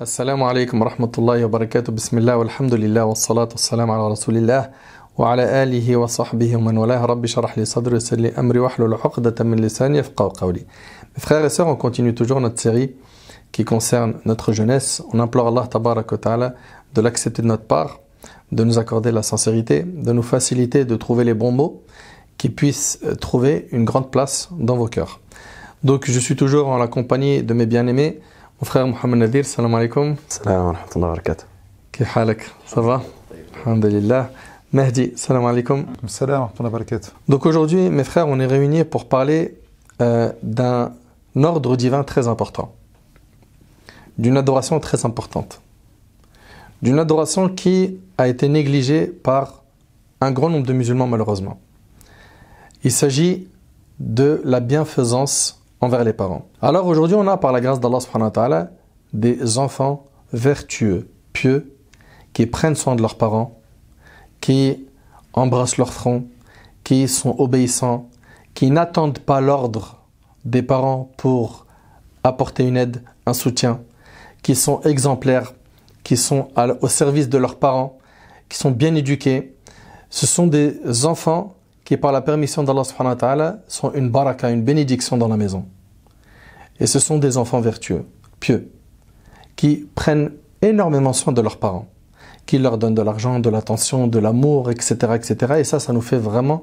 السلام عليكم ورحمة wa وبركاته wa الله والحمد لله والصلاة والسلام على رسول الله وعلى آله وصحبه ومن والاه li شرح لي صدري ويسر لي أمري واحلل عقدة من لساني يفقهوا قولي Mes frères et sœurs, on continue toujours notre série qui concerne notre jeunesse. On implore Allah ta'ala de l'accepter de notre part, de nous accorder la sincérité, de nous faciliter de trouver les bons mots qui puissent euh, trouver une grande place dans vos cœurs. Donc je suis toujours en la compagnie de mes bien-aimés, Nadir, salam نذير salam عليكم Salam wa الله وبركاته كيف حالك ça va Alhamdulillah. Mahdi, salam alaikum. Salam Donc aujourd'hui, mes frères, on est réunis pour parler euh, d'un ordre divin très important, d'une adoration très importante, d'une adoration qui a été négligée par un grand nombre de musulmans malheureusement. Il s'agit de la bienfaisance les parents. Alors aujourd'hui, on a par la grâce d'Allah subhanahu wa des enfants vertueux, pieux, qui prennent soin de leurs parents, qui embrassent leur front, qui sont obéissants, qui n'attendent pas l'ordre des parents pour apporter une aide, un soutien, qui sont exemplaires, qui sont au service de leurs parents, qui sont bien éduqués. Ce sont des enfants qui, par la permission d'Allah subhanahu wa sont une baraka, une bénédiction dans la maison. Et ce sont des enfants vertueux, pieux, qui prennent énormément soin de leurs parents, qui leur donnent de l'argent, de l'attention, de l'amour, etc., etc. Et ça, ça nous fait vraiment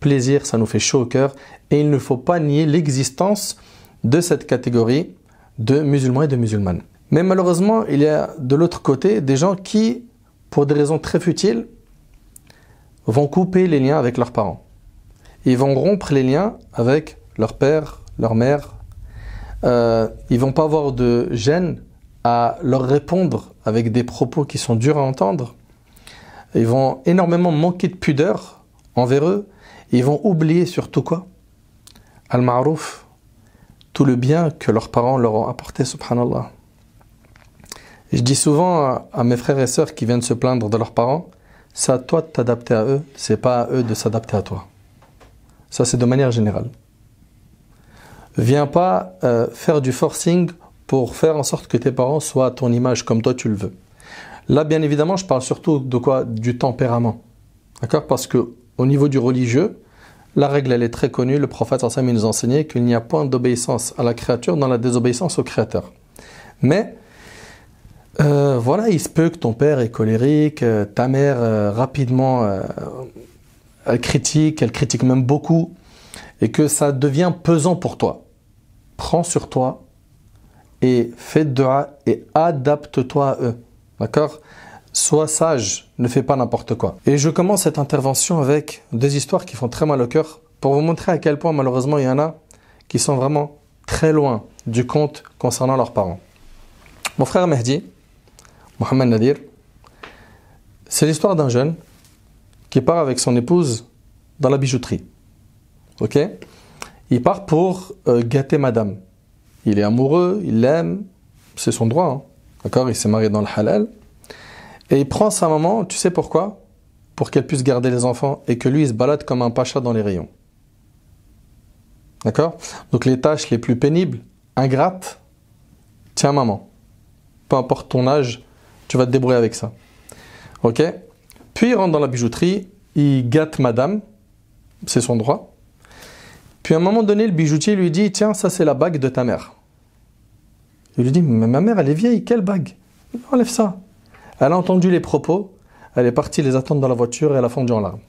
plaisir, ça nous fait chaud au cœur. Et il ne faut pas nier l'existence de cette catégorie de musulmans et de musulmanes. Mais malheureusement, il y a de l'autre côté des gens qui, pour des raisons très futiles, vont couper les liens avec leurs parents. Ils vont rompre les liens avec leur père, leur mère, ils euh, ils vont pas avoir de gêne à leur répondre avec des propos qui sont durs à entendre. Ils vont énormément manquer de pudeur envers eux. Ils vont oublier surtout quoi Al-Ma'ruf, tout le bien que leurs parents leur ont apporté, subhanallah. Je dis souvent à mes frères et sœurs qui viennent se plaindre de leurs parents, c'est à toi de t'adapter à eux, c'est pas à eux de s'adapter à toi. Ça, c'est de manière générale. Viens pas euh, faire du forcing pour faire en sorte que tes parents soient à ton image comme toi tu le veux. Là, bien évidemment, je parle surtout de quoi Du tempérament. D'accord Parce que au niveau du religieux, la règle, elle est très connue. Le prophète Hassan nous enseignait qu'il n'y a point d'obéissance à la créature dans la désobéissance au créateur. Mais, euh, voilà, il se peut que ton père est colérique, euh, ta mère rapidement, elle critique, elle critique même beaucoup, et que ça devient pesant pour toi prends sur toi et fais dua et adapte-toi à eux. D'accord Sois sage, ne fais pas n'importe quoi. Et je commence cette intervention avec des histoires qui font très mal au cœur pour vous montrer à quel point malheureusement il y en a qui sont vraiment très loin du compte concernant leurs parents. Mon frère Mehdi, Mohamed Nadir, c'est l'histoire d'un jeune qui part avec son épouse dans la bijouterie. Ok il part pour euh, gâter madame. Il est amoureux, il l'aime, c'est son droit. Hein. D'accord Il s'est marié dans le halal. Et il prend sa maman, tu sais pourquoi Pour qu'elle puisse garder les enfants et que lui, il se balade comme un pacha dans les rayons. D'accord Donc les tâches les plus pénibles, ingrates, tiens maman. Peu importe ton âge, tu vas te débrouiller avec ça. Ok Puis il rentre dans la bijouterie, il gâte madame, c'est son droit. Puis à un moment donné, le bijoutier lui dit Tiens, ça c'est la bague de ta mère. Il lui dit Mais ma mère, elle est vieille, quelle bague Enlève ça. Elle a entendu les propos, elle est partie les attendre dans la voiture et elle a fondu en larmes.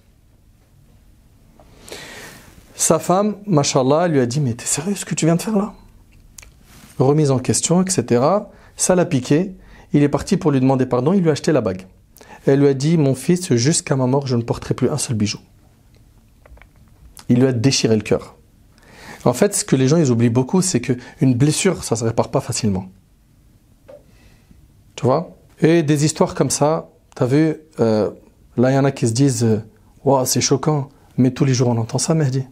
Sa femme, mashallah, lui a dit Mais t'es sérieux ce que tu viens de faire là Remise en question, etc. Ça l'a piqué. Il est parti pour lui demander pardon, il lui a acheté la bague. Elle lui a dit Mon fils, jusqu'à ma mort, je ne porterai plus un seul bijou. Il lui a déchiré le cœur. En fait, ce que les gens ils oublient beaucoup, c'est que une blessure, ça se répare pas facilement. Tu vois Et des histoires comme ça, t'as vu euh, Là, il y en a qui se disent, waouh, c'est choquant, mais tous les jours on entend ça, Mehdi.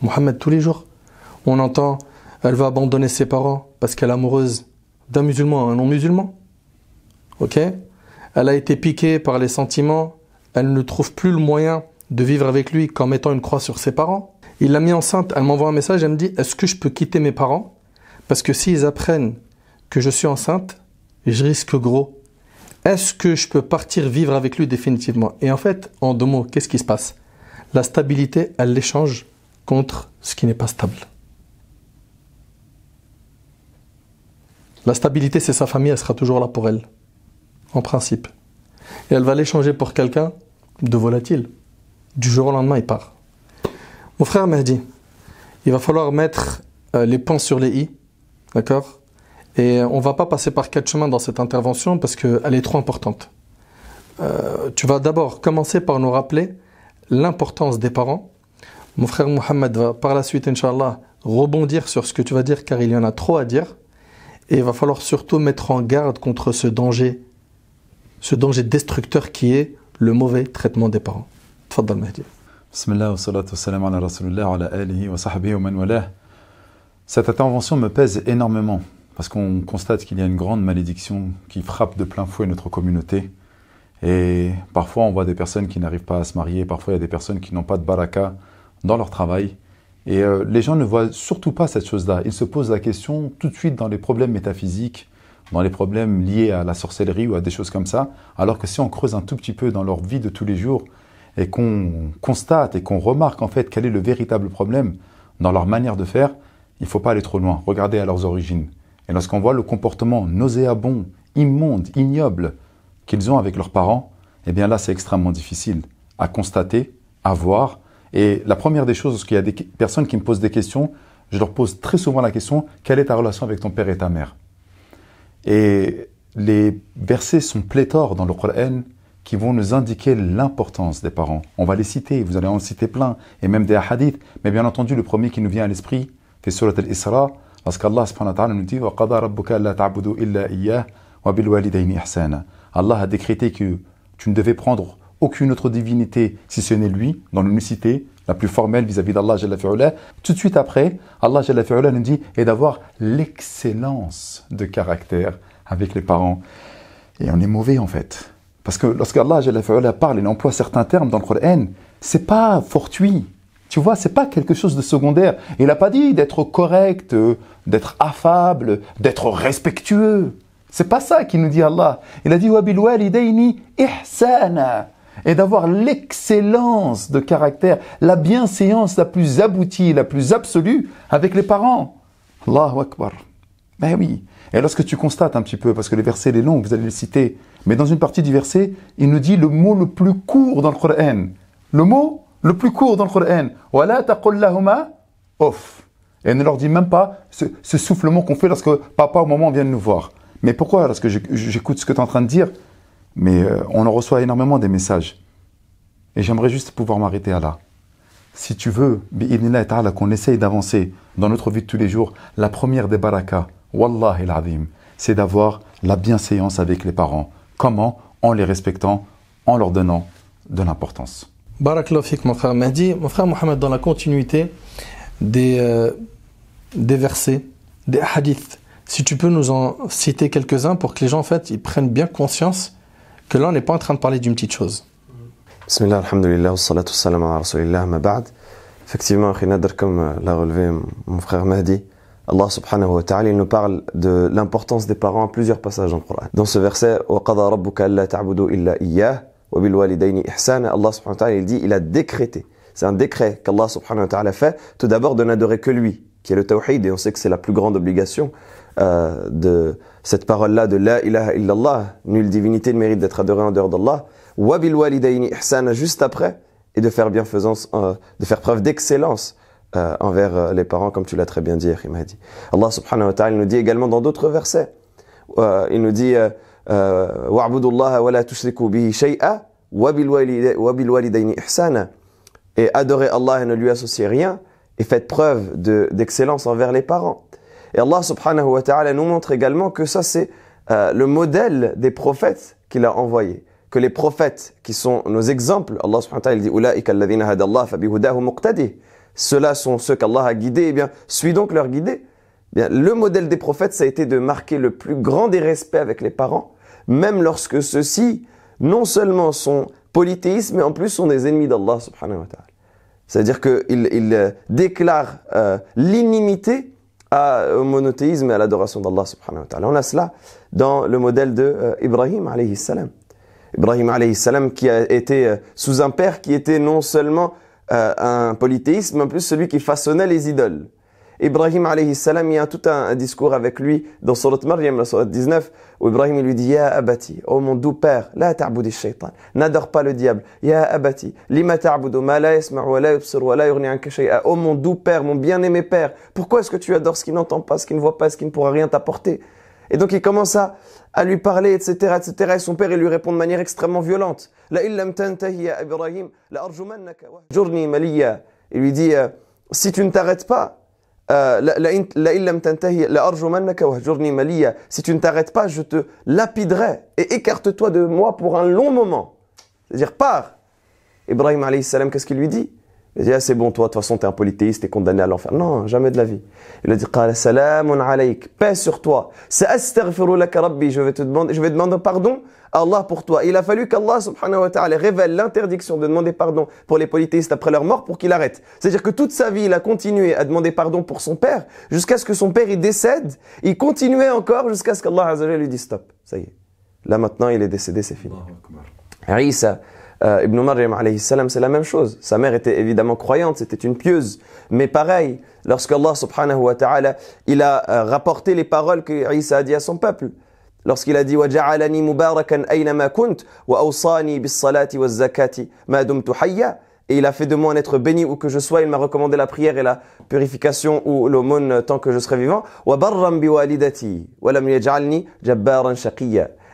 Mohamed, tous les jours, on entend, elle va abandonner ses parents parce qu'elle est amoureuse d'un musulman à un non-musulman. Ok Elle a été piquée par les sentiments, elle ne trouve plus le moyen de vivre avec lui qu'en mettant une croix sur ses parents. Il l'a mis enceinte, elle m'envoie un message, elle me dit Est-ce que je peux quitter mes parents Parce que s'ils apprennent que je suis enceinte, je risque gros. Est-ce que je peux partir vivre avec lui définitivement Et en fait, en deux mots, qu'est-ce qui se passe La stabilité, elle l'échange contre ce qui n'est pas stable. La stabilité, c'est sa famille, elle sera toujours là pour elle, en principe. Et elle va l'échanger pour quelqu'un de volatile. Du jour au lendemain, il part. Mon frère Mehdi, il va falloir mettre euh, les points sur les i, d'accord Et on va pas passer par quatre chemins dans cette intervention parce qu'elle est trop importante. Euh, tu vas d'abord commencer par nous rappeler l'importance des parents. Mon frère Mohamed va par la suite, Inch'Allah, rebondir sur ce que tu vas dire car il y en a trop à dire. Et il va falloir surtout mettre en garde contre ce danger, ce danger destructeur qui est le mauvais traitement des parents. Tfaddal Mehdi. Bismillah wa wa salam ala rasulullah ala alihi wa sahbihi wa man Cette intervention me pèse énormément parce qu'on constate qu'il y a une grande malédiction qui frappe de plein fouet notre communauté. Et parfois, on voit des personnes qui n'arrivent pas à se marier, parfois, il y a des personnes qui n'ont pas de baraka dans leur travail. Et euh, les gens ne voient surtout pas cette chose-là. Ils se posent la question tout de suite dans les problèmes métaphysiques, dans les problèmes liés à la sorcellerie ou à des choses comme ça. Alors que si on creuse un tout petit peu dans leur vie de tous les jours, et qu'on constate et qu'on remarque en fait quel est le véritable problème dans leur manière de faire, il ne faut pas aller trop loin. Regardez à leurs origines. Et lorsqu'on voit le comportement nauséabond, immonde, ignoble qu'ils ont avec leurs parents, eh bien là c'est extrêmement difficile à constater, à voir. Et la première des choses, lorsqu'il y a des personnes qui me posent des questions, je leur pose très souvent la question, quelle est ta relation avec ton père et ta mère Et les versets sont pléthores dans le Coran qui vont nous indiquer l'importance des parents. On va les citer, vous allez en citer plein, et même des hadiths. Mais bien entendu, le premier qui nous vient à l'esprit, c'est Surat al-Isra, lorsqu'Allah subhanahu ta'ala nous dit Allah a décrété que tu ne devais prendre aucune autre divinité si ce n'est lui, dans l'unicité la plus formelle vis-à-vis d'Allah Tout de suite après, Allah nous dit et d'avoir l'excellence de caractère avec les parents. Et on est mauvais en fait. Parce que lorsque Allah parle, il emploie certains termes dans le Coran, c'est pas fortuit. Tu vois, c'est pas quelque chose de secondaire. Il n'a pas dit d'être correct, euh, d'être affable, d'être respectueux. C'est pas ça qu'il nous dit Allah. Il a dit ihsana et d'avoir l'excellence de caractère, la bienséance la plus aboutie, la plus absolue avec les parents. Allahu Akbar. Ben oui. Et lorsque tu constates un petit peu, parce que le verset est long, vous allez le citer, mais dans une partie du verset, il nous dit le mot le plus court dans le Coran. Le mot le plus court dans le Coran. Wala off. Et ne leur dit même pas ce, soufflement qu'on fait lorsque papa au moment vient de nous voir. Mais pourquoi Parce que j'écoute ce que tu es en train de dire, mais euh, on en reçoit énormément des messages. Et j'aimerais juste pouvoir m'arrêter à là. Si tu veux, qu'on essaye d'avancer dans notre vie de tous les jours, la première des barakas, el c'est d'avoir la bienséance avec les parents. Comment En les respectant, en leur donnant de l'importance. Barakallahu mon frère Mahdi. Mon frère Mohamed, dans la continuité des, euh, des versets, des hadiths, si tu peux nous en citer quelques-uns pour que les gens, en fait, ils prennent bien conscience que là, on n'est pas en train de parler d'une petite chose. Bismillah, alhamdulillah, salatu salam ala rasulillah, ma ba'd. Effectivement, comme l'a relevé mon frère Mahdi, Allah subhanahu wa ta'ala, il nous parle de l'importance des parents à plusieurs passages dans le Coran. Dans ce verset, Allah subhanahu wa ta'ala, il dit, il a décrété. C'est un décret qu'Allah subhanahu wa ta'ala fait, tout d'abord de n'adorer que lui, qui est le tawhid, et on sait que c'est la plus grande obligation euh, de cette parole-là de La ilaha illallah, nulle divinité ne mérite d'être adorée en dehors d'Allah. وَبِالْوَالِدَيْنِ juste après, et de faire bienfaisance, euh, de faire preuve d'excellence euh, envers euh, les parents, comme tu l'as très bien dit, dit. Allah subhanahu wa ta'ala nous dit également dans d'autres versets, euh, il nous dit Et adorez Allah et ne lui associez rien, et faites preuve d'excellence envers les parents. Et Allah subhanahu wa ta'ala nous montre également que ça c'est le modèle des prophètes qu'il a envoyé Que les prophètes qui sont nos exemples, Allah subhanahu wa ta'ala dit « ceux-là sont ceux qu'Allah a guidés, et eh bien, suis donc leur guidé. Eh » bien, le modèle des prophètes, ça a été de marquer le plus grand des respects avec les parents, même lorsque ceux-ci, non seulement sont polythéistes, mais en plus sont des ennemis d'Allah C'est-à-dire qu'ils euh, déclarent euh, l'inimité au monothéisme et à l'adoration d'Allah subhanahu On a cela dans le modèle de euh, Ibrahim alayhi salam. Ibrahim alayhi salam qui a été sous un père qui était non seulement euh, un polythéisme, plus celui qui façonnait les idoles. Ibrahim alayhi salam, il y a tout un, discours avec lui dans Surat Maryam, la Surat 19, où Ibrahim lui dit, Ya abati, oh mon doux père, la ta'boudi shaitan, n'adore pas le diable, Ya abati, lima t'aboudo, ma la yasma'u wa la yubsir wa la yurni anka shay'a, oh mon doux père, mon bien-aimé père, pourquoi est-ce que tu adores ce qui n'entend pas, ce qui ne voit pas, ce qui ne pourra rien t'apporter? Et donc il commence à, lui parler, etc., etc. Et son père, il lui répond de manière extrêmement violente. Il lui dit, euh, si tu ne t'arrêtes pas, euh, si tu ne t'arrêtes pas, je te lapiderai et écarte-toi de moi pour un long moment. C'est-à-dire, pars. Ibrahim, qu'est-ce qu'il lui dit il dit, ah, c'est bon, toi, de toute façon, t'es un polythéiste, t'es condamné à l'enfer. Non, jamais de la vie. Il a dit, salamun alayk, paix sur toi. je vais te demander, je vais demander pardon à Allah pour toi. Il a fallu qu'Allah, subhanahu wa ta'ala, révèle l'interdiction de demander pardon pour les polythéistes après leur mort pour qu'il arrête. C'est-à-dire que toute sa vie, il a continué à demander pardon pour son père, jusqu'à ce que son père, il décède. Il continuait encore jusqu'à ce qu'Allah, lui dise stop. Ça y est. Là, maintenant, il est décédé, c'est fini euh, Ibn Maryam alayhi salam, c'est la même chose. Sa mère était évidemment croyante, c'était une pieuse. Mais pareil, lorsqu'Allah subhanahu wa ta'ala, il a euh, rapporté les paroles que Isa a dit à son peuple. Lorsqu'il a dit وَجَعَلَنِي مُبَارَكًا أَيْنَمَا كُنْتُ وَأَوْصَانِي salati wa مَا دُمْتُ حَيًّا et il a fait de moi un être béni où que je sois, il m'a recommandé la prière et la purification ou l'aumône tant que je serai vivant. wa lam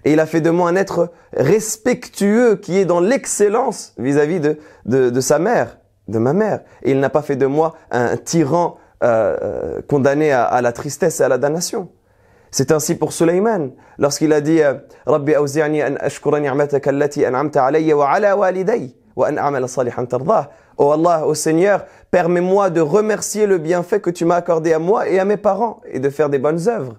et il a fait de moi un être respectueux qui est dans l'excellence vis-à-vis de, de, sa mère, de ma mère. Et il n'a pas fait de moi un tyran euh, euh, condamné à, la tristesse et à la damnation. C'est ainsi pour Suleiman lorsqu'il a dit euh, Rabbi an ashkura ni'mataka an'amta alayya wa waliday wa an a'mala salihan Oh Allah, oh Seigneur, permets-moi de remercier le bienfait que tu m'as accordé à moi et à mes parents et de faire des bonnes œuvres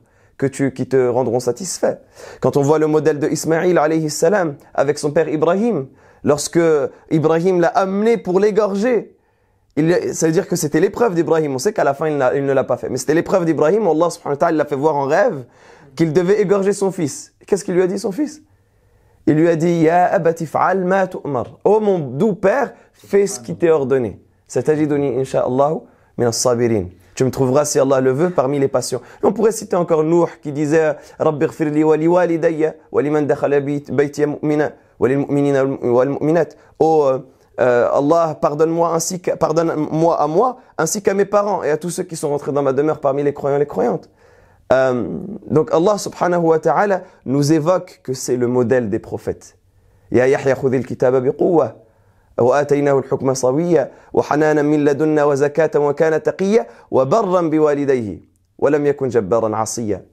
qui te rendront satisfait. Quand on voit le modèle de Ismaïl avec son père Ibrahim, lorsque Ibrahim l'a amené pour l'égorger, il, ça veut dire que c'était l'épreuve d'Ibrahim. On sait qu'à la fin, il, ne l'a pas fait. Mais c'était l'épreuve d'Ibrahim. Allah subhanahu wa ta'ala l'a fait voir en rêve qu'il devait égorger son fils. Qu'est-ce qu'il lui a dit son fils Il lui a dit, Ya abatif al ma tu'mar. Oh mon doux père, fais ce qui t'est ordonné. cest à insha'Allah, min sabirin tu me trouveras, si Allah le veut, parmi les patients. on pourrait citer encore Nuh qui disait Rabbi gfirli wa li walidayya wa liman dakhala baytiya mu'mina wa mu'minina wal mu'minat. Oh euh, euh, Allah, pardonne-moi ainsi pardonne-moi à moi ainsi qu'à mes parents et à tous ceux qui sont rentrés dans ma demeure parmi les croyants et les croyantes. Euh, donc Allah subhanahu wa ta'ala nous évoque que c'est le modèle des prophètes. Ya Yahya khudil kitaba biquwwah وآتيناه الحكم صبيا وحنانا من لدنا وزكاة وكان تقيا وبرا بوالديه ولم يكن جبارا عصيا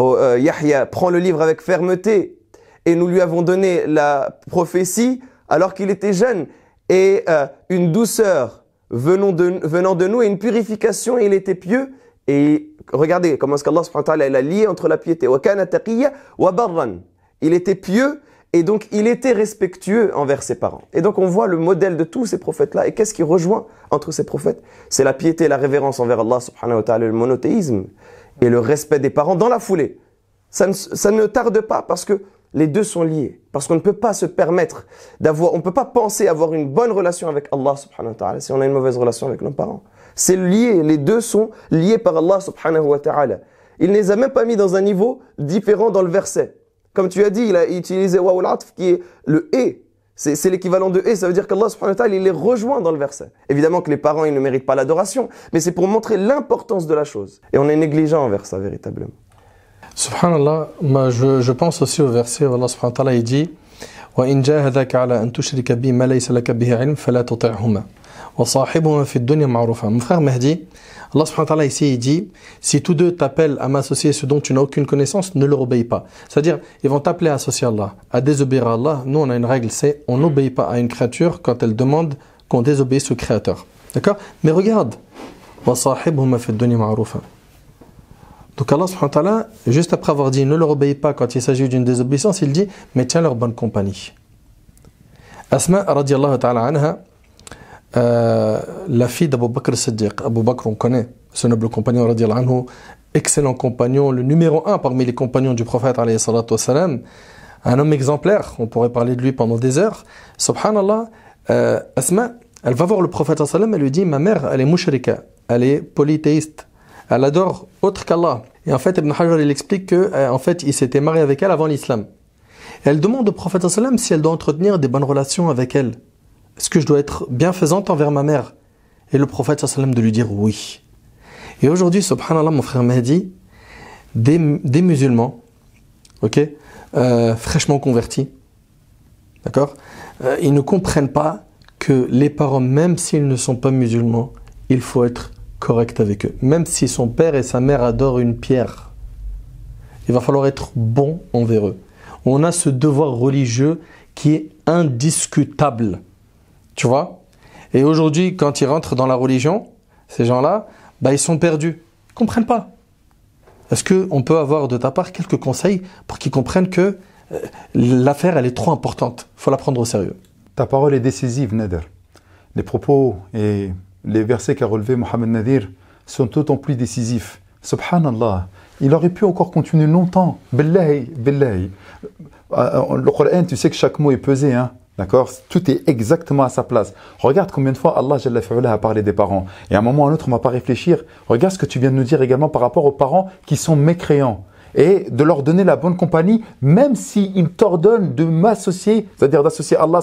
oh, euh, Yahya prend le livre avec fermeté et nous lui avons donné la prophétie alors qu'il était jeune et euh, une douceur venant de, venant de nous et une purification et il était pieux et regardez comment est-ce qu'Allah subhanahu wa ta'ala a lié entre la piété wa kana taqiyya wa barran il était pieux et donc, il était respectueux envers ses parents. Et donc, on voit le modèle de tous ces prophètes-là. Et qu'est-ce qui rejoint entre ces prophètes C'est la piété et la révérence envers Allah subhanahu wa ta'ala, le monothéisme et le respect des parents dans la foulée. Ça ne, ça ne tarde pas parce que les deux sont liés. Parce qu'on ne peut pas se permettre d'avoir, on ne peut pas penser avoir une bonne relation avec Allah subhanahu wa ta'ala si on a une mauvaise relation avec nos parents. C'est lié, les deux sont liés par Allah subhanahu wa ta'ala. Il ne les a même pas mis dans un niveau différent dans le verset. Comme tu as dit, il a utilisé waoul atf qui est le et. C'est l'équivalent de et, ça veut dire qu'Allah subhanahu wa ta'ala, il les rejoint dans le verset. Évidemment que les parents, ils ne méritent pas l'adoration, mais c'est pour montrer l'importance de la chose. Et on est négligent envers ça, véritablement. Subhanallah, je, je pense aussi au verset où Allah subhanahu wa ta'ala, il dit « وَإِنْ جَاهَدَكَ عَلَىٰ تُشْرِكَ لَيْسَ لَكَ بِهِ عِلْمٍ فَلَا mon frère Allah subhanahu wa ta'ala ici il dit si tous deux t'appellent à m'associer ce dont tu n'as aucune connaissance ne leur obéis pas c'est-à-dire ils vont t'appeler à associer Allah à désobéir à Allah nous on a une règle c'est on n'obéit pas à une créature quand elle demande qu'on désobéisse au créateur d'accord mais regarde donc Allah subhanahu wa ta'ala juste après avoir dit ne leur obéis pas quand il s'agit d'une désobéissance il dit mais tiens leur bonne compagnie Asma radiallahu ta'ala euh, la fille d'Abu Bakr Siddiq, Abu Bakr on connaît, ce noble compagnon excellent compagnon, le numéro un parmi les compagnons du prophète un homme exemplaire, on pourrait parler de lui pendant des heures, subhanallah, euh, Asma, elle va voir le prophète elle lui dit, ma mère elle est mushrika, elle est polythéiste, elle adore autre qu'Allah. Et en fait Ibn Hajar il explique que euh, en fait il s'était marié avec elle avant l'islam. Elle demande au prophète si elle doit entretenir des bonnes relations avec elle. Est-ce que je dois être bienfaisante envers ma mère Et le prophète sallam de lui dire oui. Et aujourd'hui, subhanallah, mon frère Mahdi, des, des musulmans, ok, euh, fraîchement convertis, d'accord, euh, ils ne comprennent pas que les parents, même s'ils ne sont pas musulmans, il faut être correct avec eux. Même si son père et sa mère adorent une pierre, il va falloir être bon envers eux. On a ce devoir religieux qui est indiscutable. Tu vois Et aujourd'hui, quand ils rentrent dans la religion, ces gens-là, bah, ils sont perdus. Ils comprennent pas. Est-ce qu'on peut avoir de ta part quelques conseils pour qu'ils comprennent que euh, l'affaire, elle est trop importante faut la prendre au sérieux. Ta parole est décisive, Nader. Les propos et les versets qu'a relevé Mohamed Nadir sont d'autant plus décisifs. Subhanallah, il aurait pu encore continuer longtemps. Billahi, billahi. Euh, euh, le Coran, tu sais que chaque mot est pesé. Hein? D'accord Tout est exactement à sa place. Regarde combien de fois Allah a parlé des parents. Et à un moment ou à un autre, on ne va pas réfléchir. Regarde ce que tu viens de nous dire également par rapport aux parents qui sont mécréants. Et de leur donner la bonne compagnie, même s'ils si t'ordonnent de m'associer, c'est-à-dire d'associer Allah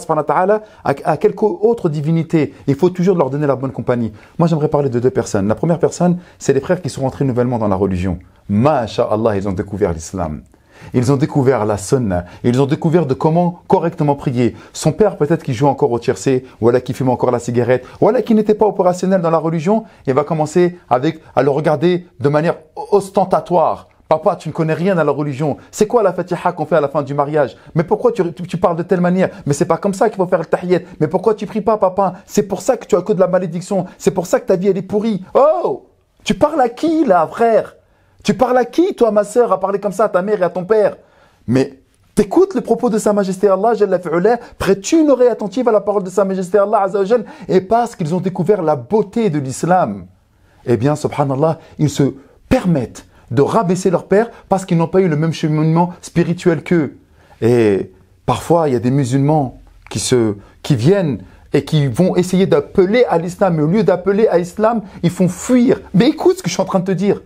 à, à quelque autre divinité. Il faut toujours leur donner la bonne compagnie. Moi, j'aimerais parler de deux personnes. La première personne, c'est les frères qui sont rentrés nouvellement dans la religion. Allah, ils ont découvert l'islam. Ils ont découvert la sunna. Ils ont découvert de comment correctement prier. Son père, peut-être, qui joue encore au tiercé, voilà, qui fume encore la cigarette, voilà, qui n'était pas opérationnel dans la religion, il va commencer avec, à le regarder de manière ostentatoire. Papa, tu ne connais rien à la religion. C'est quoi la fatiha qu'on fait à la fin du mariage Mais pourquoi tu, tu, parles de telle manière Mais c'est pas comme ça qu'il faut faire le tahiyyat. Mais pourquoi tu pries pas, papa C'est pour ça que tu as que de la malédiction. C'est pour ça que ta vie, elle est pourrie. Oh Tu parles à qui, là, frère tu parles à qui, toi, ma sœur, à parler comme ça à ta mère et à ton père Mais T'écoutes les propos de Sa Majesté Allah, prête une oreille attentive à la parole de Sa Majesté Allah, Azzawajal, et parce qu'ils ont découvert la beauté de l'islam, eh bien, subhanallah, ils se permettent de rabaisser leur père parce qu'ils n'ont pas eu le même cheminement spirituel qu'eux. Et parfois, il y a des musulmans qui, qui viennent et qui vont essayer d'appeler à l'islam, mais au lieu d'appeler à l'islam, ils font fuir. Mais écoute ce que je suis en train de te dire.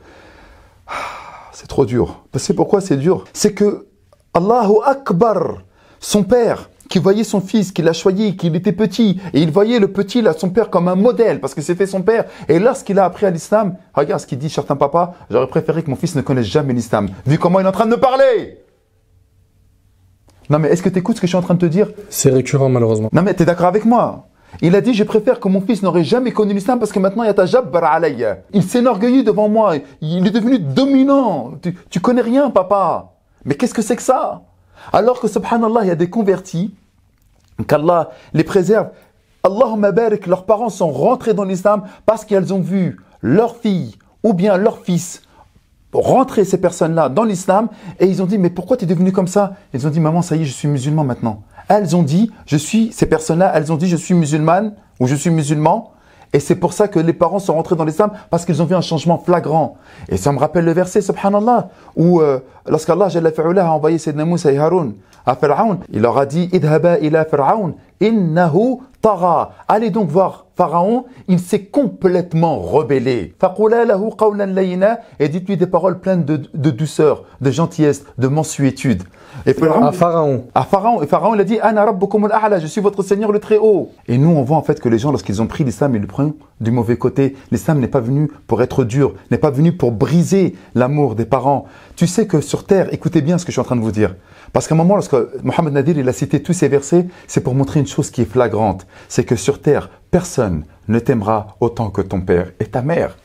Ah, c'est trop dur. Vous savez pourquoi c'est dur C'est que Allahu Akbar, son père, qui voyait son fils, qui l'a choyé, qu'il était petit, et il voyait le petit, là, son père, comme un modèle, parce que c'était son père. Et lorsqu'il a appris à l'islam, regarde ce qu'il dit certains papas, j'aurais préféré que mon fils ne connaisse jamais l'islam, vu comment il est en train de me parler. Non mais est-ce que tu écoutes ce que je suis en train de te dire C'est récurrent malheureusement. Non mais tu es d'accord avec moi il a dit, je préfère que mon fils n'aurait jamais connu l'islam parce que maintenant, il y a ta jabbar alayya. Il s'est enorgueilli devant moi. Il est devenu dominant. Tu, connais rien, papa. Mais qu'est-ce que c'est que ça? Alors que, subhanallah, il y a des convertis, qu'Allah les préserve. Allahumma que leurs parents sont rentrés dans l'islam parce qu'elles ont vu leur fille ou bien leur fils rentrer ces personnes-là dans l'islam et ils ont dit mais pourquoi tu es devenu comme ça Ils ont dit maman ça y est je suis musulman maintenant. Elles ont dit, je suis, ces personnes-là, elles ont dit, je suis musulmane ou je suis musulman. Et c'est pour ça que les parents sont rentrés dans l'islam parce qu'ils ont vu un changement flagrant. Et ça me rappelle le verset, subhanallah, où euh, lorsqu'Allah a envoyé Sayyidina Moussa et Haroun à Pharaon, il leur a dit Idhaba ila Pharaon, innahu tara. Allez donc voir Pharaon, il s'est complètement rebellé. Et dites-lui des paroles pleines de, de douceur, de gentillesse, de mansuétude. Et Pharaon, à Pharaon. Et Pharaon, il a dit Ana je suis votre Seigneur le Très-Haut. Et nous, on voit en fait que les gens, lorsqu'ils ont pris l'islam, ils le prennent du mauvais côté. L'islam n'est pas venu pour être dur, n'est pas venu pour briser l'amour des parents. Tu sais que sur terre, écoutez bien ce que je suis en train de vous dire. Parce qu'à un moment, lorsque Mohamed Nadir, il a cité tous ces versets, c'est pour montrer une chose qui est flagrante. C'est que sur terre, personne ne t'aimera autant que ton père et ta mère.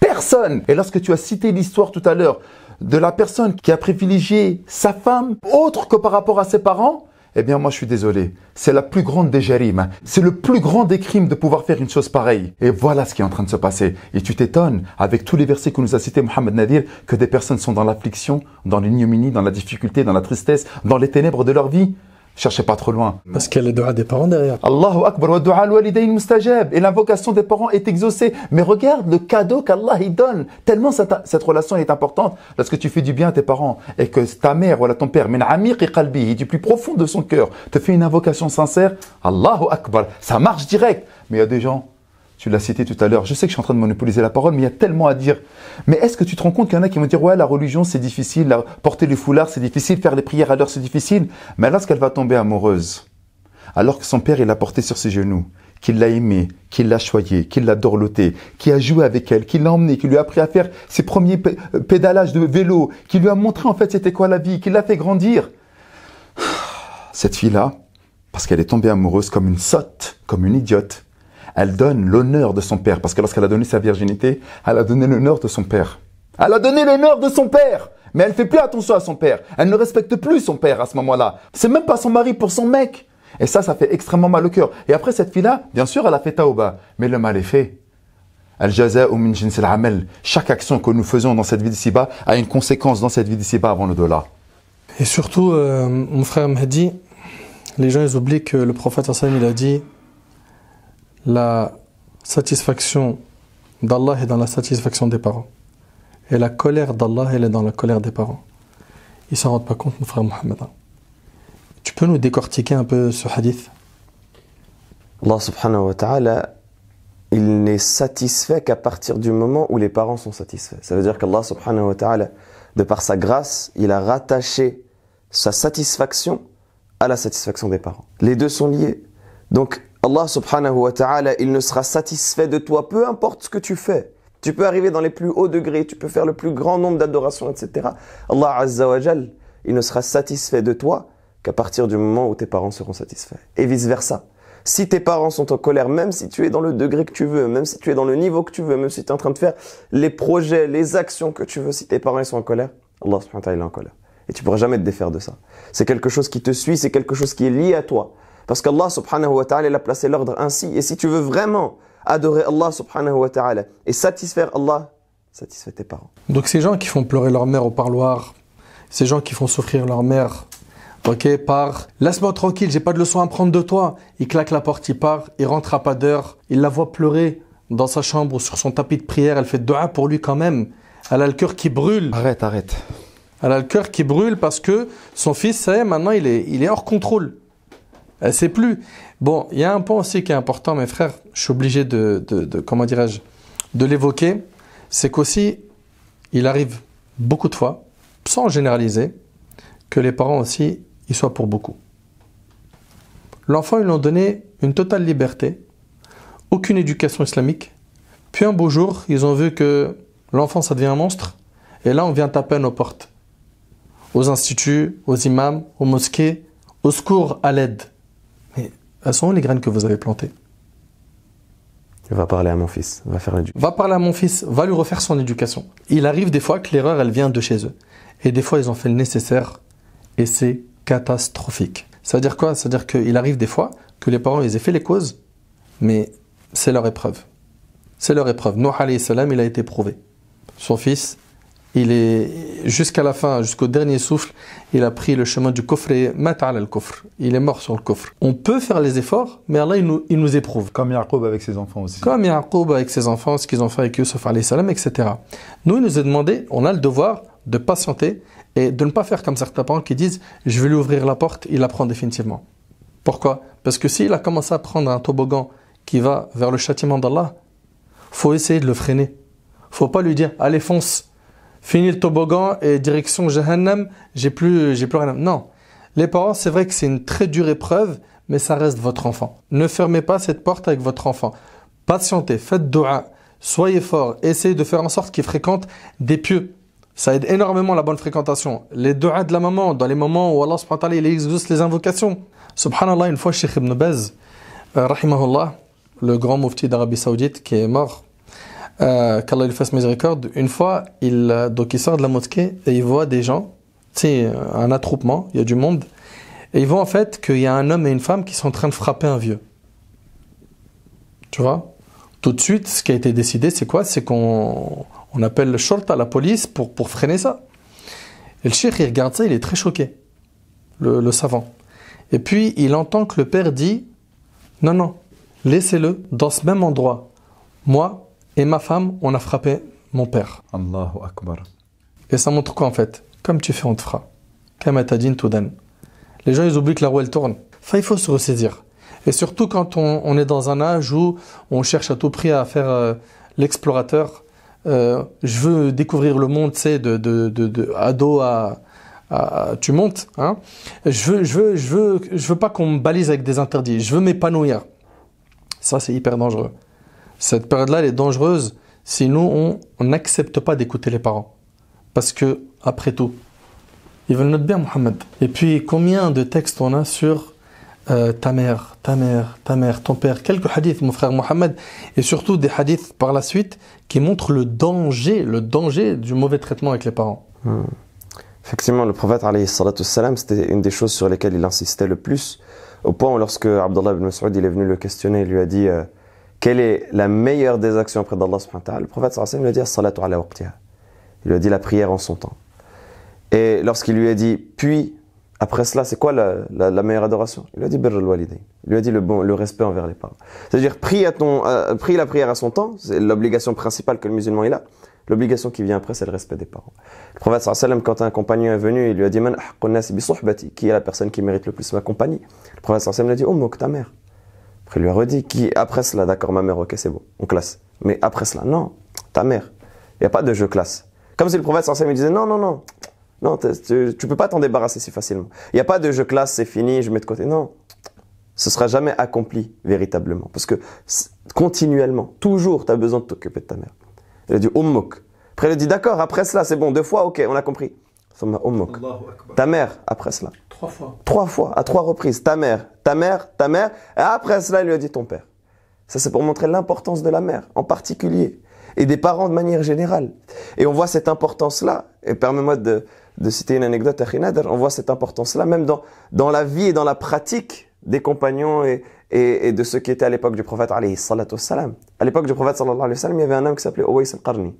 Personne! Et lorsque tu as cité l'histoire tout à l'heure, de la personne qui a privilégié sa femme autre que par rapport à ses parents, eh bien moi je suis désolé, c'est la plus grande des gérimes. Hein. c'est le plus grand des crimes de pouvoir faire une chose pareille. Et voilà ce qui est en train de se passer. Et tu t'étonnes, avec tous les versets que nous a cités Mohamed Nadir, que des personnes sont dans l'affliction, dans l'ignominie, dans la difficulté, dans la tristesse, dans les ténèbres de leur vie. Cherchez pas trop loin. Parce qu'il y a le des parents derrière. Allahu Akbar wa dua al-walidayn mustajab. Et l'invocation des parents est exaucée. Mais regarde le cadeau qu'Allah il donne. Tellement cette, cette, relation est importante. Lorsque tu fais du bien à tes parents et que ta mère, voilà ton père, min amiq du plus profond de son cœur, te fait une invocation sincère. Allahu Akbar. Ça marche direct. Mais il y a des gens, tu l'as cité tout à l'heure. Je sais que je suis en train de monopoliser la parole, mais il y a tellement à dire. Mais est-ce que tu te rends compte qu'il y en a qui vont dire ouais, la religion c'est difficile, porter le foulard c'est difficile, faire les prières à l'heure c'est difficile. Mais qu'elle va tomber amoureuse, alors que son père il l'a portée sur ses genoux, qu'il l'a aimée, qu'il l'a choyée, qu'il l'a dorlotée, qu'il a joué avec elle, qu'il l'a emmenée, qu'il lui a appris à faire ses premiers euh, pédalages de vélo, qu'il lui a montré en fait c'était quoi la vie, qu'il l'a fait grandir. Cette fille-là, parce qu'elle est tombée amoureuse comme une sotte, comme une idiote, elle donne l'honneur de son père. Parce que lorsqu'elle a donné sa virginité, elle a donné l'honneur de son père. Elle a donné l'honneur de son père. Mais elle fait plus attention à son père. Elle ne respecte plus son père à ce moment-là. C'est même pas son mari pour son mec. Et ça, ça fait extrêmement mal au cœur. Et après, cette fille-là, bien sûr, elle a fait taouba. Mais le mal est fait. al min Chaque action que nous faisons dans cette vie d'ici-bas a une conséquence dans cette vie d'ici-bas avant le delà Et surtout, euh, mon frère Mahdi, les gens, ils oublient que le prophète il a dit, la satisfaction d'Allah est dans la satisfaction des parents. Et la colère d'Allah, elle est dans la colère des parents. Ils s'en rendent pas compte, mon frère Mohammed. Hein. Tu peux nous décortiquer un peu ce hadith Allah subhanahu wa ta'ala, il n'est satisfait qu'à partir du moment où les parents sont satisfaits. Ça veut dire qu'Allah subhanahu wa ta'ala, de par sa grâce, il a rattaché sa satisfaction à la satisfaction des parents. Les deux sont liés. Donc, Allah subhanahu wa ta'ala, il ne sera satisfait de toi, peu importe ce que tu fais. Tu peux arriver dans les plus hauts degrés, tu peux faire le plus grand nombre d'adorations, etc. Allah azza wa jal, il ne sera satisfait de toi qu'à partir du moment où tes parents seront satisfaits. Et vice versa. Si tes parents sont en colère, même si tu es dans le degré que tu veux, même si tu es dans le niveau que tu veux, même si tu es en train de faire les projets, les actions que tu veux, si tes parents sont en colère, Allah subhanahu wa ta'ala est en colère. Et tu pourras jamais te défaire de ça. C'est quelque chose qui te suit, c'est quelque chose qui est lié à toi. Parce qu'Allah subhanahu wa ta'ala, il a placé l'ordre ainsi. Et si tu veux vraiment adorer Allah subhanahu wa ta'ala et satisfaire Allah, satisfais tes parents. Donc ces gens qui font pleurer leur mère au parloir, ces gens qui font souffrir leur mère, ok, par « laisse-moi tranquille, j'ai pas de leçon à prendre de toi », il claque la porte, il part, il rentre à pas d'heure, il la voit pleurer dans sa chambre ou sur son tapis de prière, elle fait dua pour lui quand même. Elle a le cœur qui brûle. Arrête, arrête. Elle a le cœur qui brûle parce que son fils, ça y est, maintenant il est, il est hors contrôle. Euh, c'est plus. Bon, il y a un point aussi qui est important, mes frères, je suis obligé de, comment dirais-je, de l'évoquer, c'est qu'aussi, il arrive beaucoup de fois, sans généraliser, que les parents aussi ils soient pour beaucoup. L'enfant, ils lui ont donné une totale liberté, aucune éducation islamique, puis un beau jour, ils ont vu que l'enfant, ça devient un monstre, et là, on vient taper à nos portes, aux instituts, aux imams, aux mosquées, au secours, à l'aide. Elles sont les graines que vous avez plantées Va parler à mon fils, va faire l'éducation. Va parler à mon fils, va lui refaire son éducation. Il arrive des fois que l'erreur, elle vient de chez eux. Et des fois, ils ont fait le nécessaire et c'est catastrophique. Ça veut dire quoi Ça veut dire qu'il arrive des fois que les parents, ils aient fait les causes, mais c'est leur épreuve. C'est leur épreuve. Noah, salam, il a été prouvé. Son fils, il est jusqu'à la fin, jusqu'au dernier souffle, il a pris le chemin du coffre et coffre. Il est mort sur le coffre. On peut faire les efforts, mais Allah il nous, éprouve. Comme Yaqub avec ses enfants aussi. Comme Yaqub avec ses enfants, ce qu'ils ont fait avec Yusuf salam, etc. Nous, il nous est demandé, on a le devoir de patienter et de ne pas faire comme certains parents qui disent je vais lui ouvrir la porte, il la prend définitivement. Pourquoi Parce que s'il a commencé à prendre un toboggan qui va vers le châtiment d'Allah, faut essayer de le freiner. Faut pas lui dire allez fonce fini le toboggan et direction Jahannam, j'ai plus, j'ai plus rien. Non. Les parents, c'est vrai que c'est une très dure épreuve, mais ça reste votre enfant. Ne fermez pas cette porte avec votre enfant. Patientez, faites dua, soyez fort, essayez de faire en sorte qu'il fréquente des pieux. Ça aide énormément la bonne fréquentation. Les dua de la maman, dans les moments où Allah subhanahu il exauce les invocations. Subhanallah, une fois, Sheikh Ibn Baz, euh, le grand moufti d'Arabie Saoudite qui est mort euh, qu'Allah lui fasse miséricorde, une fois, il, euh, donc il sort de la mosquée et il voit des gens, c'est euh, un attroupement, il y a du monde, et il voit en fait qu'il y a un homme et une femme qui sont en train de frapper un vieux. Tu vois Tout de suite, ce qui a été décidé, c'est quoi C'est qu'on appelle le short à la police pour, freiner ça. Et le cheikh, il regarde ça, il est très choqué, le savant. Et puis, il entend que le père dit, non, non, laissez-le dans ce même endroit. Moi, et ma femme, on a frappé mon père. Allahu Akbar. Et ça montre quoi en fait Comme tu fais, on te fera. Les gens, ils oublient que la roue, elle tourne. Enfin, il faut se ressaisir. Et surtout quand on, est dans un âge où on cherche à tout prix à faire euh, l'explorateur. Euh, je veux découvrir le monde, c'est de, de, ado à, tu montes. Hein. Je veux, je veux, je veux, je veux pas qu'on me balise avec des interdits. Je veux m'épanouir. Ça, c'est hyper dangereux. Cette période-là, elle est dangereuse si nous, on n'accepte pas d'écouter les parents. Parce que, après tout, ils veulent notre bien, Mohamed. Et puis, combien de textes on a sur euh, ta mère, ta mère, ta mère, ton père Quelques hadiths, mon frère Mohamed, et surtout des hadiths par la suite qui montrent le danger, le danger du mauvais traitement avec les parents. Hmm. Effectivement, le prophète, c'était une des choses sur lesquelles il insistait le plus, au point où lorsque Abdullah ibn Mas'ud il est venu le questionner, il lui a dit... Euh, quelle est la meilleure des actions auprès d'Allah Le prophète sallallahu alayhi wa sallam lui a dit Il lui a dit la prière en son temps. Et lorsqu'il lui a dit puis, après cela, c'est quoi la, meilleure adoration Il lui a dit birr al Il lui a dit le bon, le respect envers les parents. C'est-à-dire prie à ton, euh, la prière à son temps. C'est l'obligation principale que le musulman est a. L'obligation qui vient après, c'est le respect des parents. Le prophète sallam, quand un compagnon est venu, il lui a dit Qui est la personne qui mérite le plus ma compagnie Le prophète sallam lui a dit umm, oh moque ta mère. Après, il lui a redit, qui après cela, d'accord, ma mère, ok, c'est bon, on classe. Mais après cela, non, ta mère. Il n'y a pas de jeu classe. Comme si le prophète sème, me disait, non, non, non, non, tu, tu peux pas t'en débarrasser si facilement. Il n'y a pas de jeu classe, c'est fini, je mets de côté. Non, ce sera jamais accompli véritablement. Parce que continuellement, toujours, tu as besoin de t'occuper de ta mère. Il a dit, moque. Après, il a dit, d'accord, après cela, c'est bon, deux fois, ok, on a compris. Ta mère, après cela. Trois fois. Trois fois, à trois reprises. Ta mère, ta mère, ta mère. Et après cela, il lui a dit ton père. Ça, c'est pour montrer l'importance de la mère, en particulier. Et des parents de manière générale. Et on voit cette importance-là. Et permets-moi de, de, citer une anecdote à On voit cette importance-là, même dans, dans la vie et dans la pratique des compagnons et, et, de ceux qui étaient à l'époque du prophète, alayhi À l'époque du prophète, sallallahu alayhi il y avait un homme qui s'appelait Owais al-Qarni.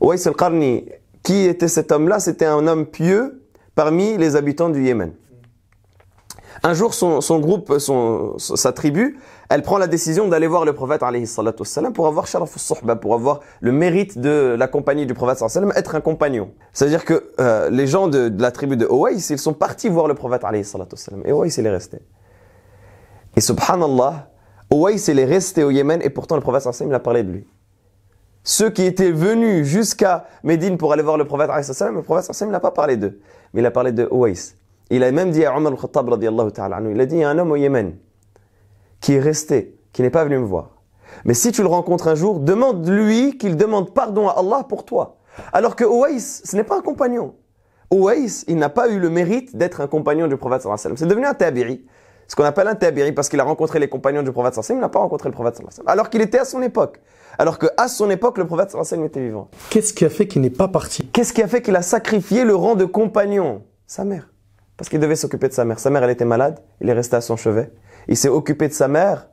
Owais al-Qarni qui était cet homme-là C'était un homme pieux parmi les habitants du Yémen. Un jour, son, groupe, sa tribu, elle prend la décision d'aller voir le prophète pour avoir pour avoir le mérite de la compagnie du prophète والسلام, être un compagnon. C'est-à-dire que euh, les gens de, la tribu de Owaïs, ils sont partis voir le prophète et Owaïs, il est resté. Et subhanallah, Owaïs, il est resté au Yémen et pourtant le prophète sallam, l'a parlé de lui ceux qui étaient venus jusqu'à Médine pour aller voir le prophète, le prophète n'a pas parlé d'eux, mais il a parlé de Il a même dit à Omar al-Khattab, il a dit, il y a un homme au Yémen qui est resté, qui n'est pas venu me voir. Mais si tu le rencontres un jour, demande-lui qu'il demande pardon à Allah pour toi. Alors que Ouais, ce n'est pas un compagnon. Ouais, il n'a pas eu le mérite d'être un compagnon du prophète. C'est devenu un tabiri, Ce qu'on appelle un tabiri, parce qu'il a rencontré les compagnons du prophète, il n'a pas rencontré le prophète. Alors qu'il était à son époque alors que, à son époque, le prophète s'enseigne était vivant. Qu'est-ce qui a fait qu'il n'est pas parti Qu'est-ce qui a fait qu'il a sacrifié le rang de compagnon Sa mère. Parce qu'il devait s'occuper de sa mère. Sa mère, elle était malade, il est resté à son chevet. Il s'est occupé de sa mère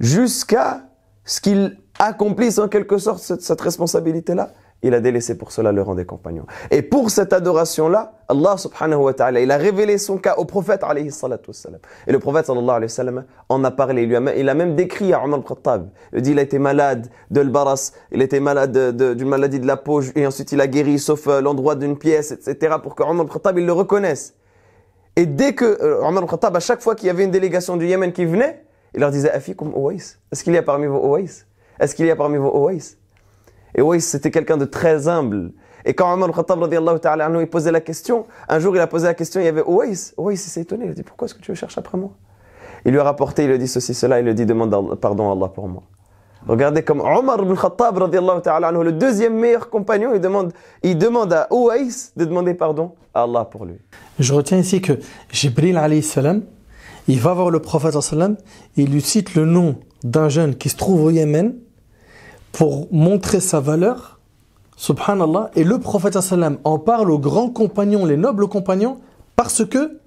jusqu'à ce qu'il accomplisse en quelque sorte cette responsabilité-là il a délaissé pour cela le rang des compagnons. Et pour cette adoration-là, Allah subhanahu wa ta'ala, il a révélé son cas au prophète alayhi salatu Et le prophète sallallahu alayhi wa en a parlé. Il, a, même décrit à Omar al-Khattab. Il a été malade de l'baras, il était malade d'une maladie de la peau, et ensuite il a guéri, sauf euh, l'endroit d'une pièce, etc., pour que Omar al-Khattab, il le reconnaisse. Et dès que euh, Omar al-Khattab, à chaque fois qu'il y avait une délégation du Yémen qui venait, il leur disait, Afikum Owais. Est-ce qu'il y a parmi vous Owais? Est-ce qu'il y a parmi vos Owais? Et oui, c'était quelqu'un de très humble. Et quand Omar al-Khattab ta'ala il posait la question, un jour il a posé la question, il y avait Owaïs. il s'est étonné, il a dit pourquoi est-ce que tu cherches après moi Il lui a rapporté, il lui a dit ceci, cela, il lui a dit demande pardon à Allah pour moi. Regardez comme Omar ibn Khattab ta'ala le deuxième meilleur compagnon, il demande, il demande à Owaïs de demander pardon à Allah pour lui. Je retiens ici que Jibril alayhi salam, il va voir le prophète sallam, il lui cite le nom d'un jeune qui se trouve au Yémen, pour montrer sa valeur, subhanallah, et le prophète en parle aux grands compagnons, les nobles compagnons, parce que